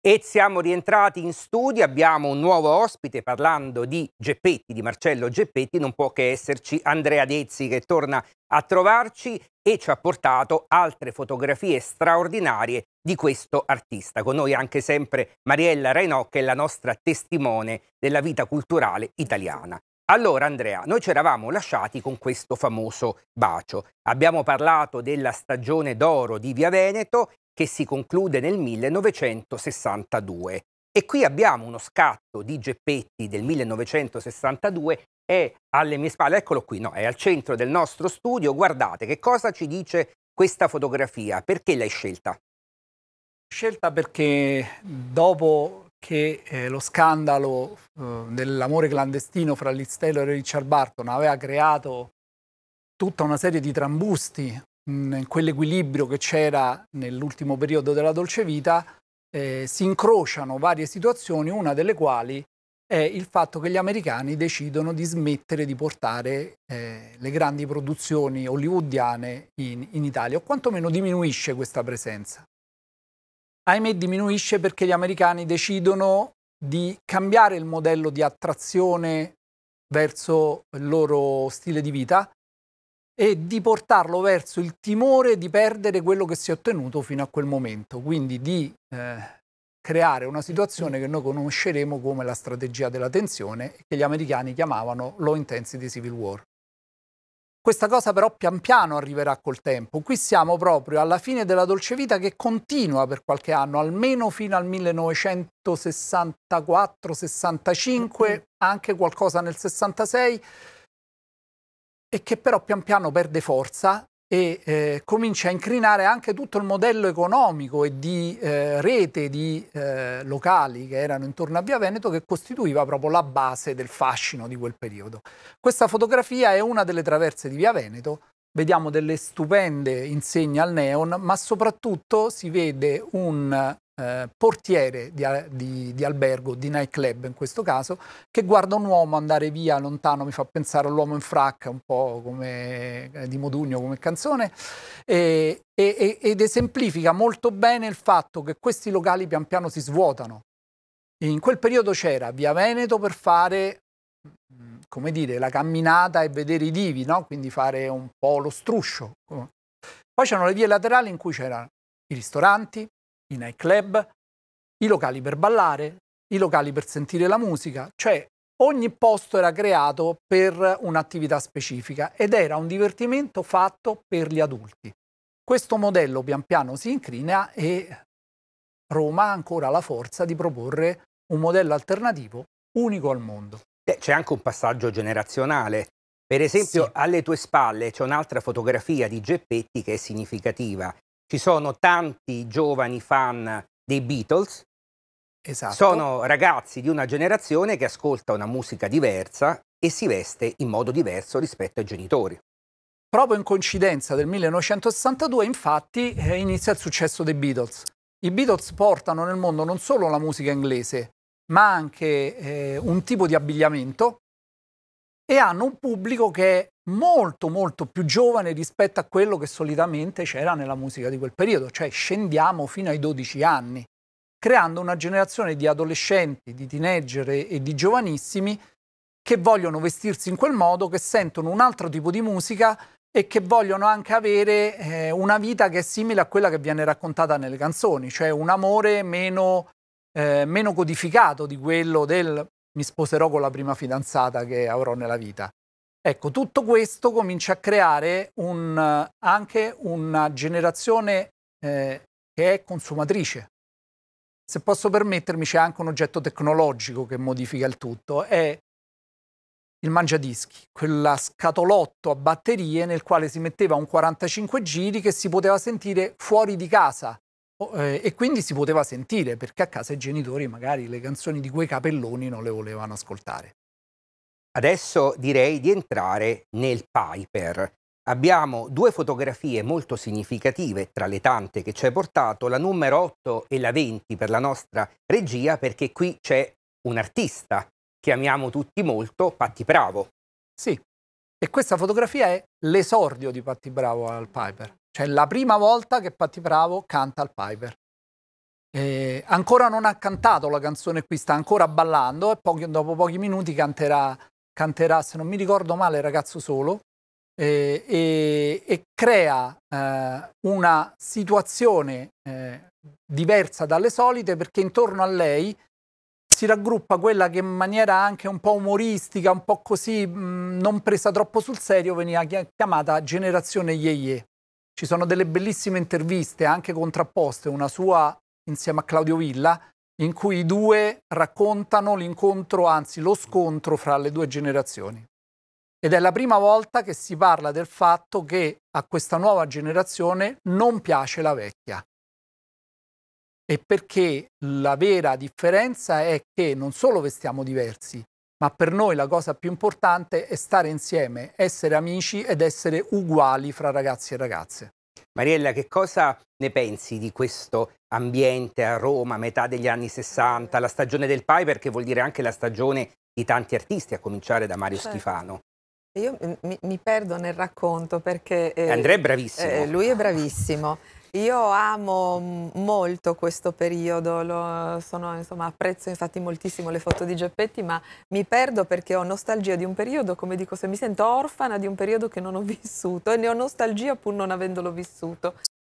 E siamo rientrati in studio, abbiamo un nuovo ospite parlando di Geppetti, di Marcello Geppetti, non può che esserci Andrea Dezzi che torna a trovarci e ci ha portato altre fotografie straordinarie di questo artista. Con noi anche sempre Mariella Reinò che è la nostra testimone della vita culturale italiana. Allora Andrea, noi ci eravamo lasciati con questo famoso bacio. Abbiamo parlato della stagione d'oro di Via Veneto che si conclude nel 1962 e qui abbiamo uno scatto di Geppetti del 1962 è alle mie spalle, eccolo qui, no, è al centro del nostro studio. Guardate che cosa ci dice questa fotografia, perché l'hai scelta? Scelta perché dopo che eh, lo scandalo eh, dell'amore clandestino fra Liz Taylor e Richard Barton aveva creato tutta una serie di trambusti mh, mm, in quell'equilibrio che c'era nell'ultimo periodo della dolce vita, eh, si incrociano varie situazioni, una delle quali è il fatto che gli americani decidono di smettere di portare eh, le grandi produzioni hollywoodiane in, in Italia, o quantomeno diminuisce questa presenza ahimè diminuisce perché gli americani decidono di cambiare il modello di attrazione verso il loro stile di vita e di portarlo verso il timore di perdere quello che si è ottenuto fino a quel momento, quindi di eh, creare una situazione che noi conosceremo come la strategia della tensione che gli americani chiamavano low intensity civil war. Questa cosa però pian piano arriverà col tempo. Qui siamo proprio alla fine della dolce vita che continua per qualche anno, almeno fino al 1964-65, mm-hmm. anche qualcosa nel 66, e che però pian piano perde forza e eh, comincia a incrinare anche tutto il modello economico e di eh, rete di eh, locali che erano intorno a Via Veneto che costituiva proprio la base del fascino di quel periodo. Questa fotografia è una delle traverse di Via Veneto, vediamo delle stupende insegne al neon, ma soprattutto si vede un eh, portiere di, di, di, albergo, di nightclub in questo caso, che guarda un uomo andare via lontano, mi fa pensare all'uomo in fracca, un po' come eh, di Modugno come canzone, e, e, ed esemplifica molto bene il fatto che questi locali pian piano si svuotano. In quel periodo c'era Via Veneto per fare mm, come dire, la camminata e vedere i divi, no? quindi fare un po' lo struscio. Poi c'erano le vie laterali in cui c'erano i ristoranti, i night club, i locali per ballare, i locali per sentire la musica, cioè ogni posto era creato per un'attività specifica ed era un divertimento fatto per gli adulti. Questo modello pian piano si incrina e Roma ha ancora la forza di proporre un modello alternativo unico al mondo. C'è anche un passaggio generazionale. Per esempio, sì. alle tue spalle c'è un'altra fotografia di Geppetti che è significativa ci sono tanti giovani fan dei Beatles. Esatto. Sono ragazzi di una generazione che ascolta una musica diversa e si veste in modo diverso rispetto ai genitori. Proprio in coincidenza del 1962, infatti, eh, inizia il successo dei Beatles. I Beatles portano nel mondo non solo la musica inglese, ma anche eh, un tipo di abbigliamento e hanno un pubblico che è molto molto più giovane rispetto a quello che solitamente c'era nella musica di quel periodo, cioè scendiamo fino ai 12 anni, creando una generazione di adolescenti, di teenager e di giovanissimi che vogliono vestirsi in quel modo, che sentono un altro tipo di musica e che vogliono anche avere eh, una vita che è simile a quella che viene raccontata nelle canzoni, cioè un amore meno, eh, meno codificato di quello del mi sposerò con la prima fidanzata che avrò nella vita. Ecco, tutto questo comincia a creare un, anche una generazione eh, che è consumatrice. Se posso permettermi, c'è anche un oggetto tecnologico che modifica il tutto, è il mangiadischi, quella scatolotto a batterie nel quale si metteva un 45 giri che si poteva sentire fuori di casa Oh, eh, e quindi si poteva sentire perché a casa i genitori magari le canzoni di quei capelloni non le volevano ascoltare. Adesso direi di entrare nel Piper. Abbiamo due fotografie molto significative tra le tante che ci hai portato, la numero 8 e la 20 per la nostra regia, perché qui c'è un artista che amiamo tutti molto, Patti Bravo. Sì, e questa fotografia è l'esordio di Patti Bravo al Piper. Cioè è la prima volta che Patti Bravo canta al Piper. Eh, ancora non ha cantato la canzone qui, sta ancora ballando e pochi, dopo pochi minuti canterà, canterà, se non mi ricordo male, Ragazzo Solo eh, e, e, crea eh, una situazione eh, diversa dalle solite perché intorno a lei si raggruppa quella che in maniera anche un po' umoristica, un po' così mh, mm, non presa troppo sul serio veniva chiamata generazione Yeye. Ye. Ci sono delle bellissime interviste, anche contrapposte, una sua insieme a Claudio Villa, in cui i due raccontano l'incontro, anzi lo scontro fra le due generazioni. Ed è la prima volta che si parla del fatto che a questa nuova generazione non piace la vecchia. E perché la vera differenza è che non solo vestiamo diversi, ma per noi la cosa più importante è stare insieme, essere amici ed essere uguali fra ragazzi e ragazze. Mariella, che cosa ne pensi di questo ambiente a Roma, metà degli anni 60, la stagione del Piper, che vuol dire anche la stagione di tanti artisti, a cominciare da Mario certo. Schifano? Io mm, mi, mi, perdo nel racconto perché... Eh, Andrea è bravissimo. Eh, lui è bravissimo. Io amo molto questo periodo, lo, sono, insomma, apprezzo infatti moltissimo le foto di Geppetti, ma mi perdo perché ho nostalgia di un periodo, come dico, se mi sento orfana di un periodo che non ho vissuto e ne ho nostalgia pur non avendolo vissuto.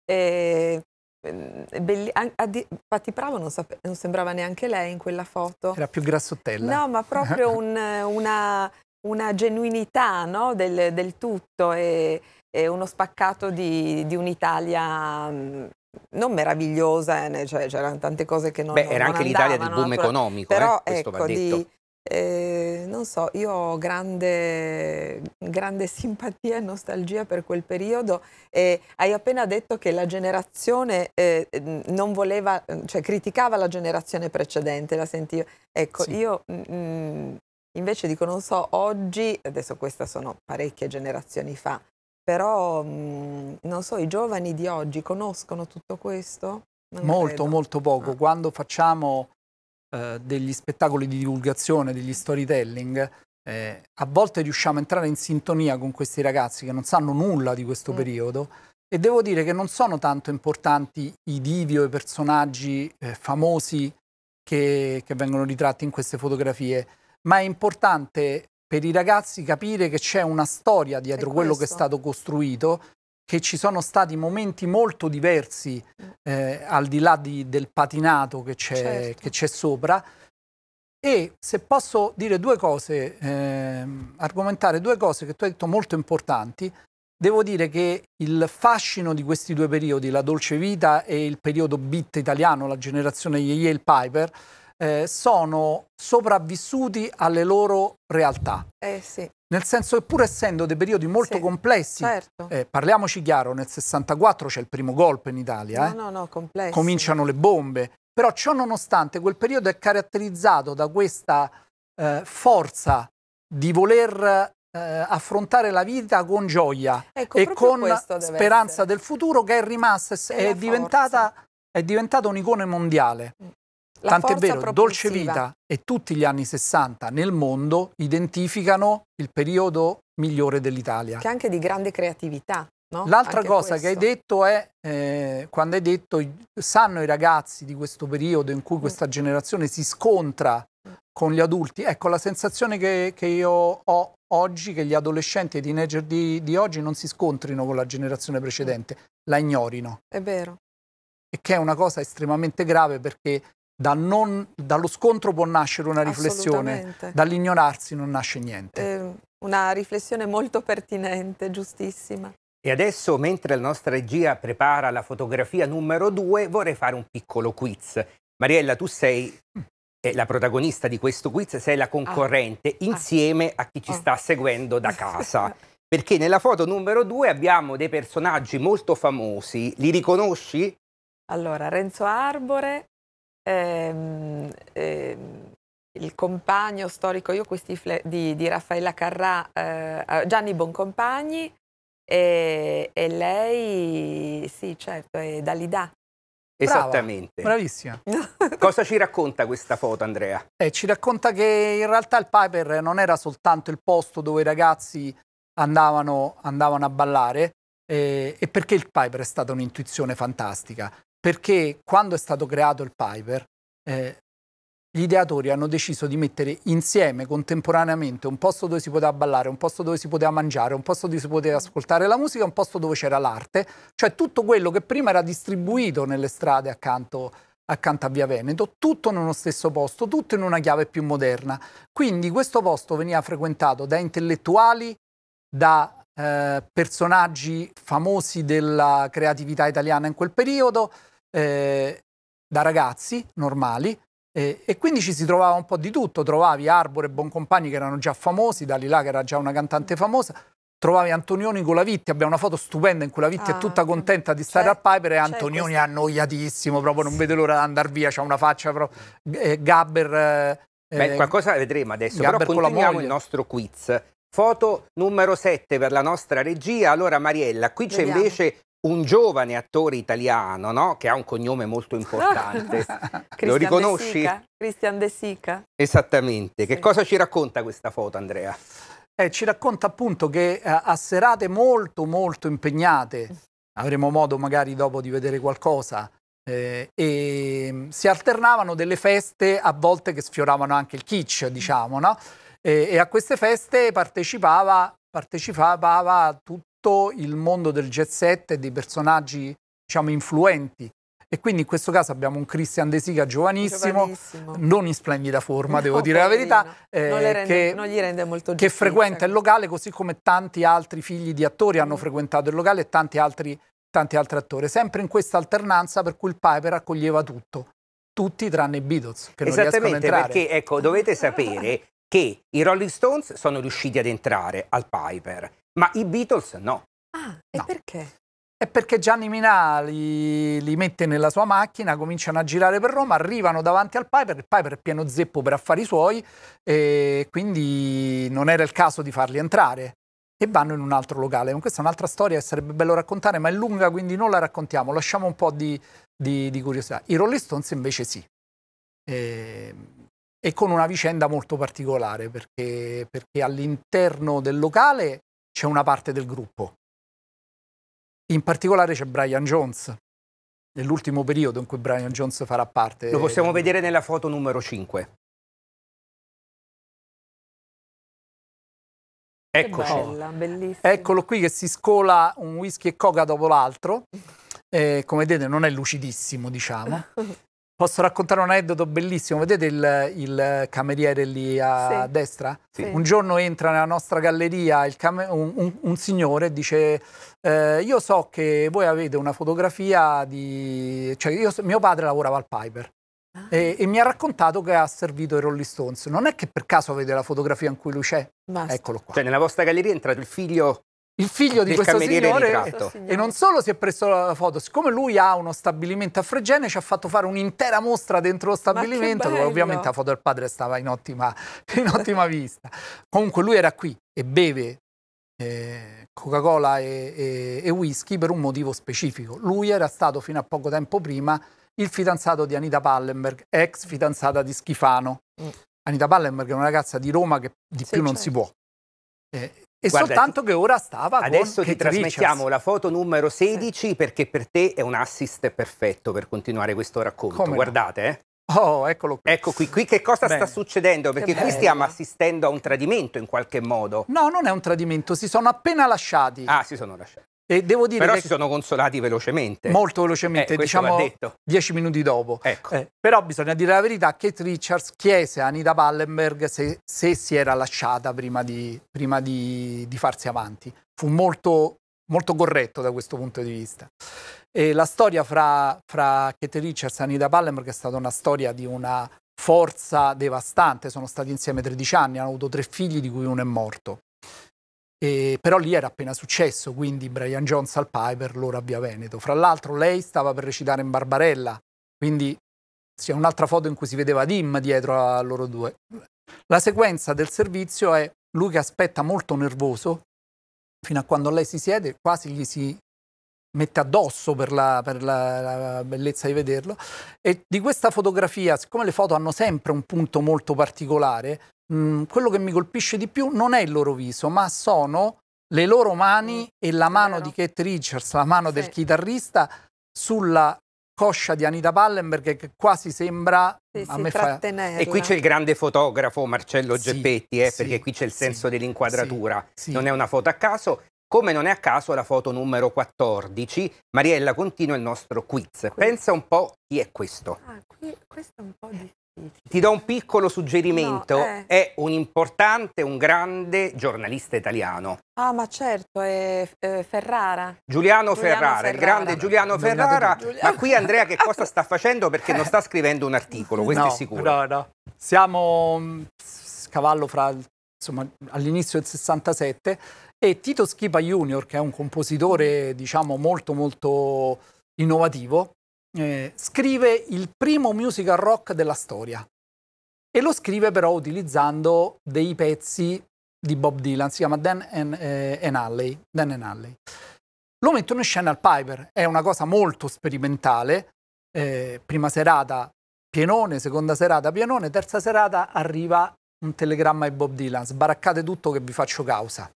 E ehm, Belli, a, Di, Patti Bravo non, sape, non, sembrava neanche lei in quella foto. Era più grassottella. No, ma proprio un, una, una, genuinità no? del, del, tutto. E, eh, uno spaccato di, di un'Italia mm, non meravigliosa, eh, cioè, c'erano tante cose che non Beh, non era anche l'Italia del boom economico, però eh, ecco, di, eh, non so, io ho grande, grande, simpatia e nostalgia per quel periodo e hai appena detto che la generazione eh, non voleva, mm, cioè criticava la generazione precedente, la sentivo. Ecco, sì. io mh, mm, invece dico, non so, oggi, adesso queste sono parecchie generazioni fa, però, mh, mhmm, non so, i giovani di oggi conoscono tutto questo? Non molto, credo. molto poco. Ah. Quando facciamo eh, degli spettacoli di divulgazione, degli storytelling, eh, a volte riusciamo a entrare in sintonia con questi ragazzi che non sanno nulla di questo mm. periodo e devo dire che non sono tanto importanti i divi o i personaggi eh, famosi che, che, vengono ritratti in queste fotografie, ma è importante per i ragazzi capire che c'è una storia dietro quello che è stato costruito, che ci sono stati momenti molto diversi mm. eh, al di là di, del patinato che c'è, certo. sopra. E se posso dire due cose, eh, argomentare due cose che tu hai detto molto importanti, devo dire che il fascino di questi due periodi, la dolce vita e il periodo beat italiano, la generazione Yeye e il Piper, eh, sono sopravvissuti alle loro realtà. Eh, sì. Nel senso che pur essendo dei periodi molto sì, complessi, certo. eh, parliamoci chiaro, nel 64 c'è il primo golpe in Italia, no, eh. no, no, cominciano le bombe, però ciò nonostante quel periodo è caratterizzato da questa eh, forza di voler eh, affrontare la vita con gioia ecco, e con speranza essere. del futuro che è rimasta, è, è diventata, è diventata un'icona mondiale. Mm. Tant'è vero, propulsiva. Dolce Vita e tutti gli anni 60 nel mondo identificano il periodo migliore dell'Italia. Che anche di grande creatività. No? L'altra cosa questo. che hai detto è, eh, quando hai detto, sanno i ragazzi di questo periodo in cui mm. questa generazione si scontra mm. con gli adulti, ecco la sensazione che, che io ho oggi, che gli adolescenti e i teenager di, di oggi non si scontrino con la generazione precedente, mm. la ignorino. È vero. E che è una cosa estremamente grave perché da non, dallo scontro può nascere una riflessione, dall'ignorarsi non nasce niente. Eh, una riflessione molto pertinente, giustissima. E adesso, mentre la nostra regia prepara la fotografia numero due, vorrei fare un piccolo quiz. Mariella, tu sei mm. eh, la protagonista di questo quiz, sei la concorrente ah. ah. insieme a chi ci ah. sta seguendo da casa. Perché nella foto numero due abbiamo dei personaggi molto famosi, li riconosci? Allora, Renzo Arbore, ehm, ehm, il compagno storico io questi di, di, Raffaella Carrà, eh, Gianni Boncompagni, e, e, lei, sì certo, è Dalida. Esattamente. Bravissima. Cosa ci racconta questa foto, Andrea? Eh, ci racconta che in realtà il Piper non era soltanto il posto dove i ragazzi andavano, andavano a ballare, eh, e perché il Piper è stata un'intuizione fantastica perché quando è stato creato il Piper, eh, gli ideatori hanno deciso di mettere insieme contemporaneamente un posto dove si poteva ballare, un posto dove si poteva mangiare, un posto dove si poteva ascoltare la musica, un posto dove c'era l'arte, cioè tutto quello che prima era distribuito nelle strade accanto, accanto a Via Veneto, tutto nello stesso posto, tutto in una chiave più moderna. Quindi questo posto veniva frequentato da intellettuali, da eh, personaggi famosi della creatività italiana in quel periodo, eh, da ragazzi normali eh, e quindi ci si trovava un po' di tutto, trovavi Arbore e Boncompagni che erano già famosi, Dalila che era già una cantante mm. famosa, trovavi Antonioni con la Vitti, abbiamo una foto stupenda in cui la Vitti ah, è tutta mm. contenta di stare certo, al Piper e Antonioni è annoiatissimo, proprio non sì. vede l'ora di andare via, c'ha una faccia proprio... Eh, Gabber... Eh, Beh, eh, qualcosa vedremo adesso, Gabber però continuiamo il nostro quiz. Foto numero 7 per la nostra regia. Allora Mariella, qui c'è invece un giovane attore italiano, no? Che ha un cognome molto importante. Lo riconosci? Cristian Sica. De Sica. Esattamente. Sì. Che cosa ci racconta questa foto, Andrea? Eh, ci racconta appunto che eh, a serate molto molto impegnate, mm. avremo modo magari dopo di vedere qualcosa, eh, e mm, si alternavano delle feste a volte che sfioravano anche il kitsch, mm. diciamo, no? e, e a queste feste partecipava partecipava tutto il mondo del jet set e dei personaggi, diciamo, influenti. E quindi in questo caso abbiamo un Christian De Sica giovanissimo, giovanissimo. non in splendida forma, no, devo dire la verità, eh, non, rende, che, non, gli rende molto giustizia. Che frequenta il locale così come tanti altri figli di attori hanno mm. frequentato il locale e tanti altri, tanti altri attori. Sempre in questa alternanza per cui il Piper accoglieva tutto tutti tranne i Beatles che non riescono a entrare. Esattamente, perché ecco, dovete sapere che i Rolling Stones sono riusciti ad entrare al Piper, ma i Beatles no. Ah, e no. perché? È perché Gianni Minà li, li, mette nella sua macchina, cominciano a girare per Roma, arrivano davanti al Piper, il Piper è pieno zeppo per affari suoi e quindi non era il caso di farli entrare e vanno in un altro locale. Questa è un'altra storia che sarebbe bello raccontare, ma è lunga quindi non la raccontiamo, lasciamo un po' di, di, di curiosità. I Rolling Stones invece sì. E ehm, e con una vicenda molto particolare perché, perché all'interno del locale c'è una parte del gruppo. In particolare c'è Brian Jones, nell'ultimo periodo in cui Brian Jones farà parte. Lo possiamo del... vedere nella foto numero 5. Eccoci. Bella, Eccolo qui che si scola un whisky e coca dopo l'altro. Eh, come vedete non è lucidissimo, diciamo. Posso raccontare un aneddoto bellissimo? Vedete il, il cameriere lì a sì. destra? Sì. Un giorno entra nella nostra galleria un, un, un, signore e dice eh, io so che voi avete una fotografia di... Cioè io, mio padre lavorava al Piper ah. e, e, mi ha raccontato che ha servito i Rolling Stones. Non è che per caso avete la fotografia in cui lui c'è? Eccolo qua. Cioè nella vostra galleria è entrato il figlio il figlio di questo signore e non solo si è preso la foto, siccome lui ha uno stabilimento a Fregene ci ha fatto fare un'intera mostra dentro lo stabilimento dove ovviamente la foto del padre stava in ottima, in ottima vista. Comunque lui era qui e beve eh, Coca-Cola e, e, e whisky per un motivo specifico. Lui era stato fino a poco tempo prima il fidanzato di Anita Pallenberg, ex fidanzata di Schifano. Mm. Anita Pallenberg è una ragazza di Roma che di sì, più non si certo. può. Eh, e Guarda, soltanto che ora stava Adesso ti trasmettiamo la foto numero 16 sì. perché per te è un assist perfetto per continuare questo racconto. Come Guardate, no? eh. Oh, eccolo qui. Ecco qui, qui che cosa Bene. sta succedendo? Perché qui stiamo assistendo a un tradimento in qualche modo. No, non è un tradimento, si sono appena lasciati. Ah, si sono lasciati. E devo dire però si sono consolati velocemente. Molto velocemente, eh, diciamo dieci minuti dopo. Ecco. Eh, però bisogna dire la verità, Kate Richards chiese a Anita Pallenberg se, se si era lasciata prima, di, prima di, di, farsi avanti. Fu molto, molto corretto da questo punto di vista. E la storia fra, fra Kate Richards e Anita Pallenberg è stata una storia di una forza devastante. Sono stati insieme 13 anni, hanno avuto tre figli di cui uno è morto. E, però lì era appena successo, quindi Brian Jones al Piper, loro a Via Veneto. Fra l'altro lei stava per recitare in Barbarella, quindi c'è un'altra foto in cui si vedeva Dim dietro a loro due. La sequenza del servizio è lui che aspetta molto nervoso, fino a quando lei si siede, quasi gli si mette addosso per, la, per la, la, bellezza di vederlo. E di questa fotografia, siccome le foto hanno sempre un punto molto particolare, mh, mm, quello che mi colpisce di più non è il loro viso, ma sono le loro mani mm, e la mano di Kate Richards, la mano sì. del chitarrista, sulla coscia di Anita Pallenberg che quasi sembra sì, a me fa... e qui c'è il grande fotografo Marcello sì, Geppetti eh, perché qui c'è il senso dell'inquadratura non è una foto a caso come non è a caso la foto numero 14 Mariella continua il nostro quiz, pensa un po' chi è questo ah, qui, questo è un po' difficile ti do un piccolo suggerimento, no, eh. è un importante, un grande giornalista italiano. Ah, ma certo, è eh, Ferrara. Giuliano, Giuliano Ferrara, Ferrara, il grande Giuliano Ferrara. Giuliano. Ma qui Andrea che cosa sta facendo? Perché non sta scrivendo un articolo, questo no, è sicuro. No, no, siamo mm, cavallo fra, all'inizio del 67 e Tito Schipa Junior, che è un compositore, diciamo, molto molto innovativo, eh, scrive il primo musical rock della storia e lo scrive però utilizzando dei pezzi di Bob Dylan, si chiama Dan and, eh, and Alley. Dan and Alley. Lo mettono in scena al Piper, è una cosa molto sperimentale, eh, prima serata pienone, seconda serata pienone, terza serata arriva un telegramma ai Bob Dylan, sbaraccate tutto che vi faccio causa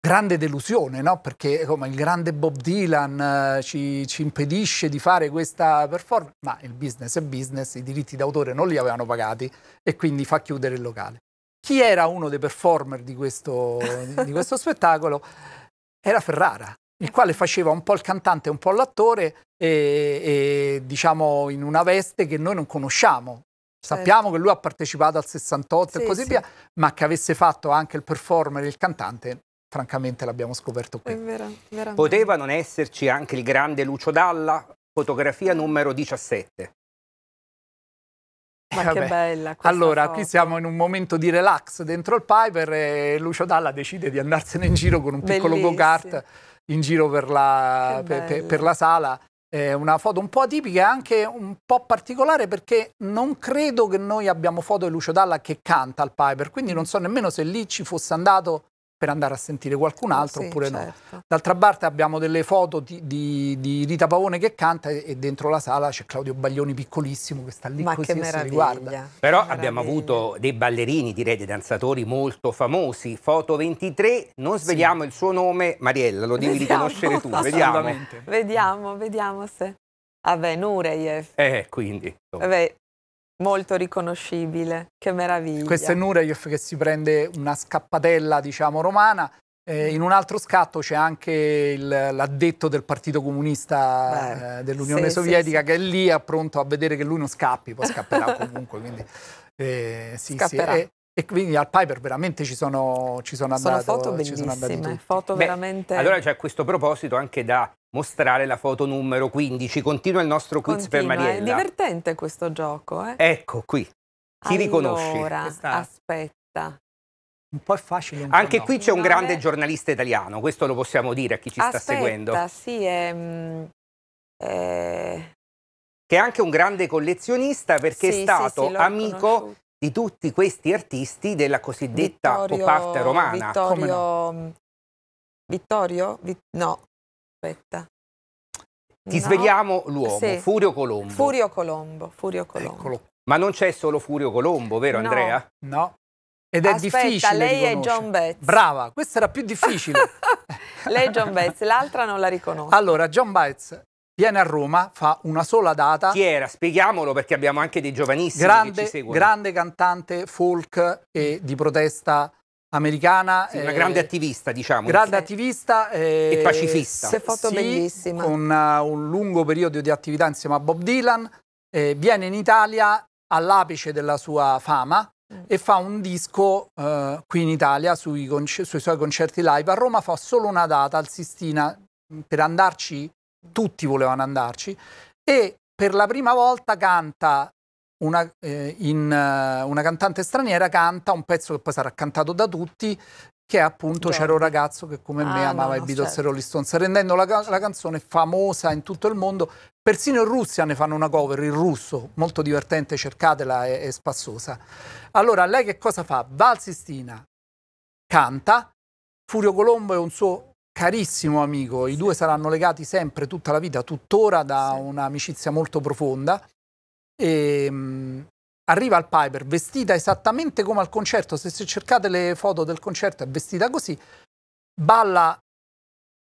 grande delusione, no? perché come, il grande Bob Dylan eh, ci, ci, impedisce di fare questa performance, ma il business è business, i diritti d'autore non li avevano pagati e quindi fa chiudere il locale. Chi era uno dei performer di questo, di questo spettacolo? Era Ferrara, il quale faceva un po' il cantante e un po' l'attore, e, e, diciamo in una veste che noi non conosciamo, certo. Sappiamo certo. che lui ha partecipato al 68 sì, e così sì. via, ma che avesse fatto anche il performer e il cantante francamente l'abbiamo scoperto qui. Vera, Poteva non esserci anche il grande Lucio Dalla, fotografia numero 17. Ma eh, che bella questa Allora, foto. qui siamo in un momento di relax dentro il Piper e Lucio Dalla decide di andarsene in giro con un piccolo go-kart in giro per la, per, per, per la sala. È una foto un po' atipica e anche un po' particolare perché non credo che noi abbiamo foto di Lucio Dalla che canta al Piper, quindi non so nemmeno se lì ci fosse andato per andare a sentire qualcun eh, altro sì, oppure certo. no. D'altra parte abbiamo delle foto di, di, di, Rita Pavone che canta e, dentro la sala c'è Claudio Baglioni piccolissimo che sta lì Ma così che si riguarda. Però che abbiamo avuto dei ballerini, direi dei danzatori molto famosi. Foto 23, non svegliamo sì. il suo nome, Mariella, lo devi vediamo. riconoscere tu, vediamo. Vediamo, vediamo se... Vabbè, Nureyev. Eh, quindi. Vabbè, molto riconoscibile, che meraviglia. Questo è Nureyev che si prende una scappatella, diciamo, romana. Eh, mm. in un altro scatto c'è anche l'addetto del Partito Comunista eh, dell'Unione sì, Sovietica sì, che è lì è pronto a vedere che lui non scappi, poi scapperà comunque. Quindi, eh, sì, scapperà. E, e, quindi al Piper veramente ci sono, ci sono, sono andato. Foto ci sono foto bellissime, veramente... allora c'è cioè, a questo proposito anche da mostrare la foto numero 15. Continua il nostro quiz Continua, per Mariella. È divertente questo gioco, eh? Ecco qui. Chi allora, riconosci? Questa... aspetta. Un po' è facile. Anche no. qui c'è un grande è... giornalista italiano, questo lo possiamo dire a chi ci aspetta, sta seguendo. Sì, è, è... Mm, eh, che è anche un grande collezionista perché sì, è stato sì, sì, amico di tutti questi artisti della cosiddetta Vittorio, pop art romana. Vittorio, no? Mm, Vittorio? Vi... no, aspetta. Ti no. svegliamo l'uomo, sì. Furio Colombo. Furio Colombo, Furio Colombo. Eccolo. Ma non c'è solo Furio Colombo, vero no. Andrea? No. Ed è Aspetta, difficile. lei è John Betts. Brava, questa era più difficile. lei è John Betts, l'altra non la riconosco. Allora, John Betts viene a Roma, fa una sola data. Chi era? Spieghiamolo perché abbiamo anche dei giovanissimi grande, che ci seguono. Grande cantante folk e di protesta americana. Sì, una eh, grande attivista, diciamo. Grande sì. attivista eh, e pacifista. Si è fatto sì, bellissima. Con uh, un lungo periodo di attività insieme a Bob Dylan. Eh, viene in Italia all'apice della sua fama e fa un disco eh, qui in Italia sui, sui, suoi concerti live. A Roma fa solo una data al Sistina per andarci, tutti volevano andarci, e per la prima volta canta una, eh, in, uh, una, cantante straniera canta un pezzo che poi sarà cantato da tutti, che è appunto C'era un ragazzo che come ah, me amava no, i Beatles certo. e Rolling Stones, rendendo la, la, canzone famosa in tutto il mondo. Persino in Russia ne fanno una cover, in russo, molto divertente, cercatela, è, è spassosa. Allora, lei che cosa fa? Valsistina canta, Furio Colombo è un suo carissimo amico, i due saranno legati sempre tutta la vita, tuttora da sì. un'amicizia molto profonda. E, ehm, mh, arriva al Piper vestita esattamente come al concerto, se, se cercate le foto del concerto è vestita così, balla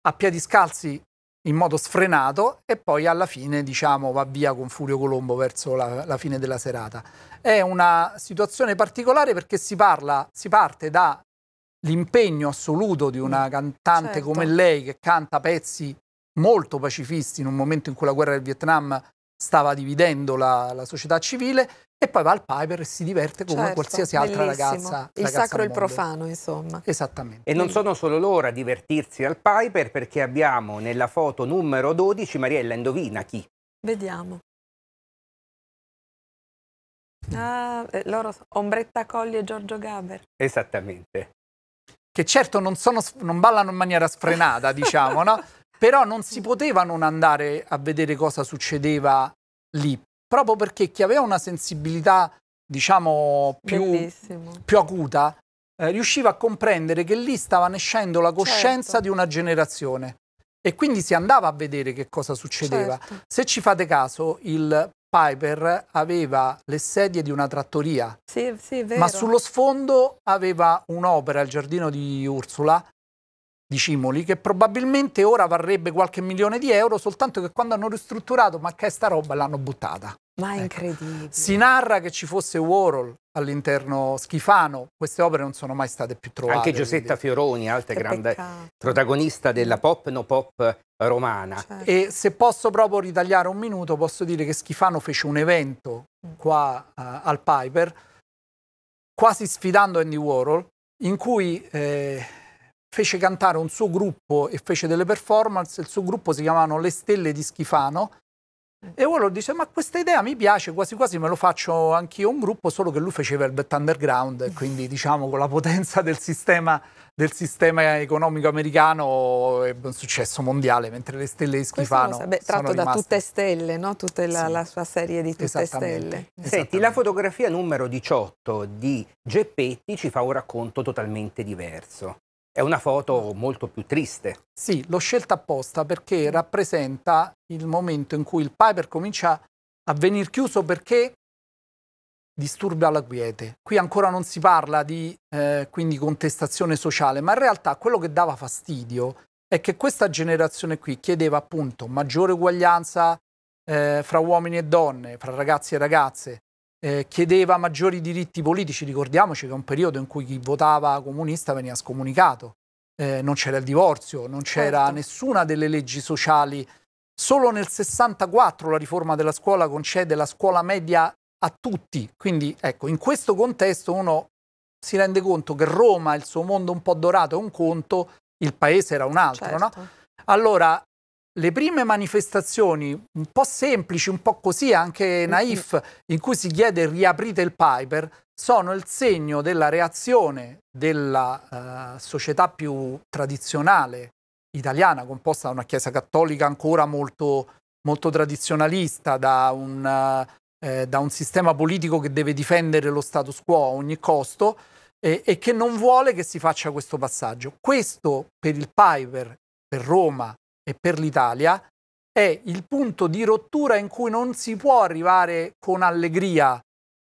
a piedi scalzi in modo sfrenato e poi alla fine diciamo va via con Furio Colombo verso la, la fine della serata. È una situazione particolare perché si, parla, si parte dall'impegno assoluto di una mm, cantante certo. come lei che canta pezzi molto pacifisti in un momento in cui la guerra del Vietnam stava dividendo la, la società civile e poi va al Piper e si diverte come certo, qualsiasi altra bellissimo. ragazza. Il ragazza sacro e il profano, insomma. Esattamente. E non sono solo loro a divertirsi al Piper perché abbiamo nella foto numero 12 Mariella, indovina chi? Vediamo. Ah, eh, loro, Ombretta Colli e Giorgio Gaber. Esattamente. Che certo non, sono, non ballano in maniera sfrenata, diciamo, no? Però non si poteva non andare a vedere cosa succedeva lì, proprio perché chi aveva una sensibilità, diciamo, più, più acuta, eh, riusciva a comprendere che lì stava nascendo la coscienza certo. di una generazione. E quindi si andava a vedere che cosa succedeva. Certo. Se ci fate caso, il Piper aveva le sedie di una trattoria, sì, sì, ma sullo sfondo aveva un'opera, il giardino di Ursula, di Cimoli, che probabilmente ora varrebbe qualche milione di euro, soltanto che quando hanno ristrutturato, ma che è sta roba, l'hanno buttata. Ma è ecco. incredibile. Si narra che ci fosse Warhol all'interno Schifano, queste opere non sono mai state più trovate. Anche Giusetta quindi. Fioroni, altra che grande peccato. protagonista della pop no pop romana. Certo. E se posso proprio ritagliare un minuto, posso dire che Schifano fece un evento mm. qua uh, al Piper, quasi sfidando Andy Warhol, in cui eh, fece cantare un suo gruppo e fece delle performance, il suo gruppo si chiamavano Le Stelle di Schifano, e uno dice, ma questa idea mi piace, quasi quasi me lo faccio anch'io un gruppo, solo che lui faceva il bet underground, quindi diciamo con la potenza del sistema, del sistema economico americano ebbe un successo mondiale, mentre le stelle di Schifano Beh, Tratto rimaste... da Tutte Stelle, no? Tutta la, sì. la, sua serie di Tutte Stelle. Senti, la fotografia numero 18 di Geppetti ci fa un racconto totalmente diverso. È una foto molto più triste. Sì, l'ho scelta apposta perché rappresenta il momento in cui il Piper comincia a venire chiuso perché disturba la quiete. Qui ancora non si parla di eh, quindi contestazione sociale, ma in realtà quello che dava fastidio è che questa generazione qui chiedeva appunto maggiore uguaglianza eh, fra uomini e donne, fra ragazzi e ragazze, eh, chiedeva maggiori diritti politici, ricordiamoci che è un periodo in cui chi votava comunista veniva scomunicato, eh, non c'era il divorzio, non c'era certo. nessuna delle leggi sociali. Solo nel 64 la riforma della scuola concede la scuola media a tutti, quindi ecco, in questo contesto uno si rende conto che Roma, il suo mondo un po' dorato è un conto, il paese era un altro, certo. no? Allora, le prime manifestazioni un po' semplici, un po' così anche naif, in cui si chiede riaprite il Piper, sono il segno della reazione della uh, società più tradizionale italiana, composta da una Chiesa cattolica ancora molto, molto tradizionalista, da un, uh, eh, da un, sistema politico che deve difendere lo status quo a ogni costo eh, e che non vuole che si faccia questo passaggio. Questo per il Piper, per Roma, e per l'Italia è il punto di rottura in cui non si può arrivare con allegria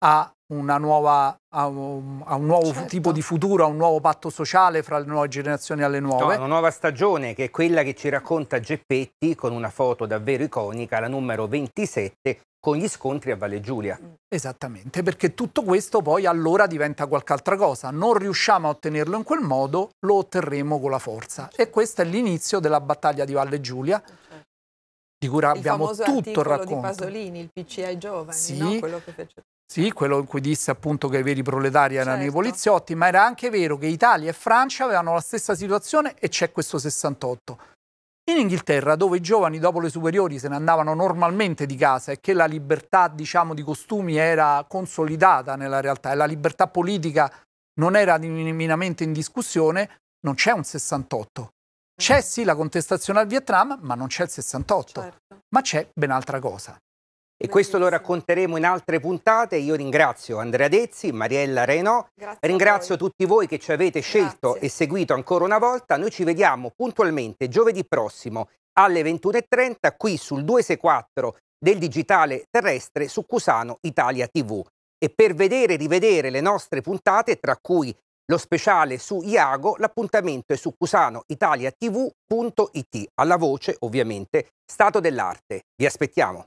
a una nuova, a, un, a, un nuovo certo. tipo di futuro, a un nuovo patto sociale fra le nuove generazioni e le nuove. No, una nuova stagione che è quella che ci racconta Geppetti con una foto davvero iconica, la numero 27, con gli scontri a Valle Giulia. Esattamente, perché tutto questo poi allora diventa qualche altra cosa. Non riusciamo a ottenerlo in quel modo, lo otterremo con la forza. E certo. questo è l'inizio della battaglia di Valle Giulia, eh, certo. di cui abbiamo tutto il racconto. di Pasolini, il PC giovani, sì, no? quello che fece. Sì, quello in cui disse appunto che i veri proletari erano certo. i poliziotti, ma era anche vero che Italia e Francia avevano la stessa situazione e c'è questo 68. In Inghilterra, dove i giovani dopo le superiori se ne andavano normalmente di casa e che la libertà, diciamo, di costumi era consolidata nella realtà e la libertà politica non era minimamente in discussione, non c'è un 68. C'è sì la contestazione al Vietnam, ma non c'è il 68. Certo. Ma c'è ben altra cosa. E questo lo racconteremo in altre puntate. Io ringrazio Andrea Dezzi, Mariella Reno, ringrazio voi. tutti voi che ci avete scelto Grazie. e seguito ancora una volta. Noi ci vediamo puntualmente giovedì prossimo alle 21.30 qui sul 264 del digitale terrestre su Cusano Italia TV. E per vedere e rivedere le nostre puntate, tra cui lo speciale su Iago, l'appuntamento è su cusanoitaliatv.it, alla voce ovviamente Stato dell'arte. Vi aspettiamo!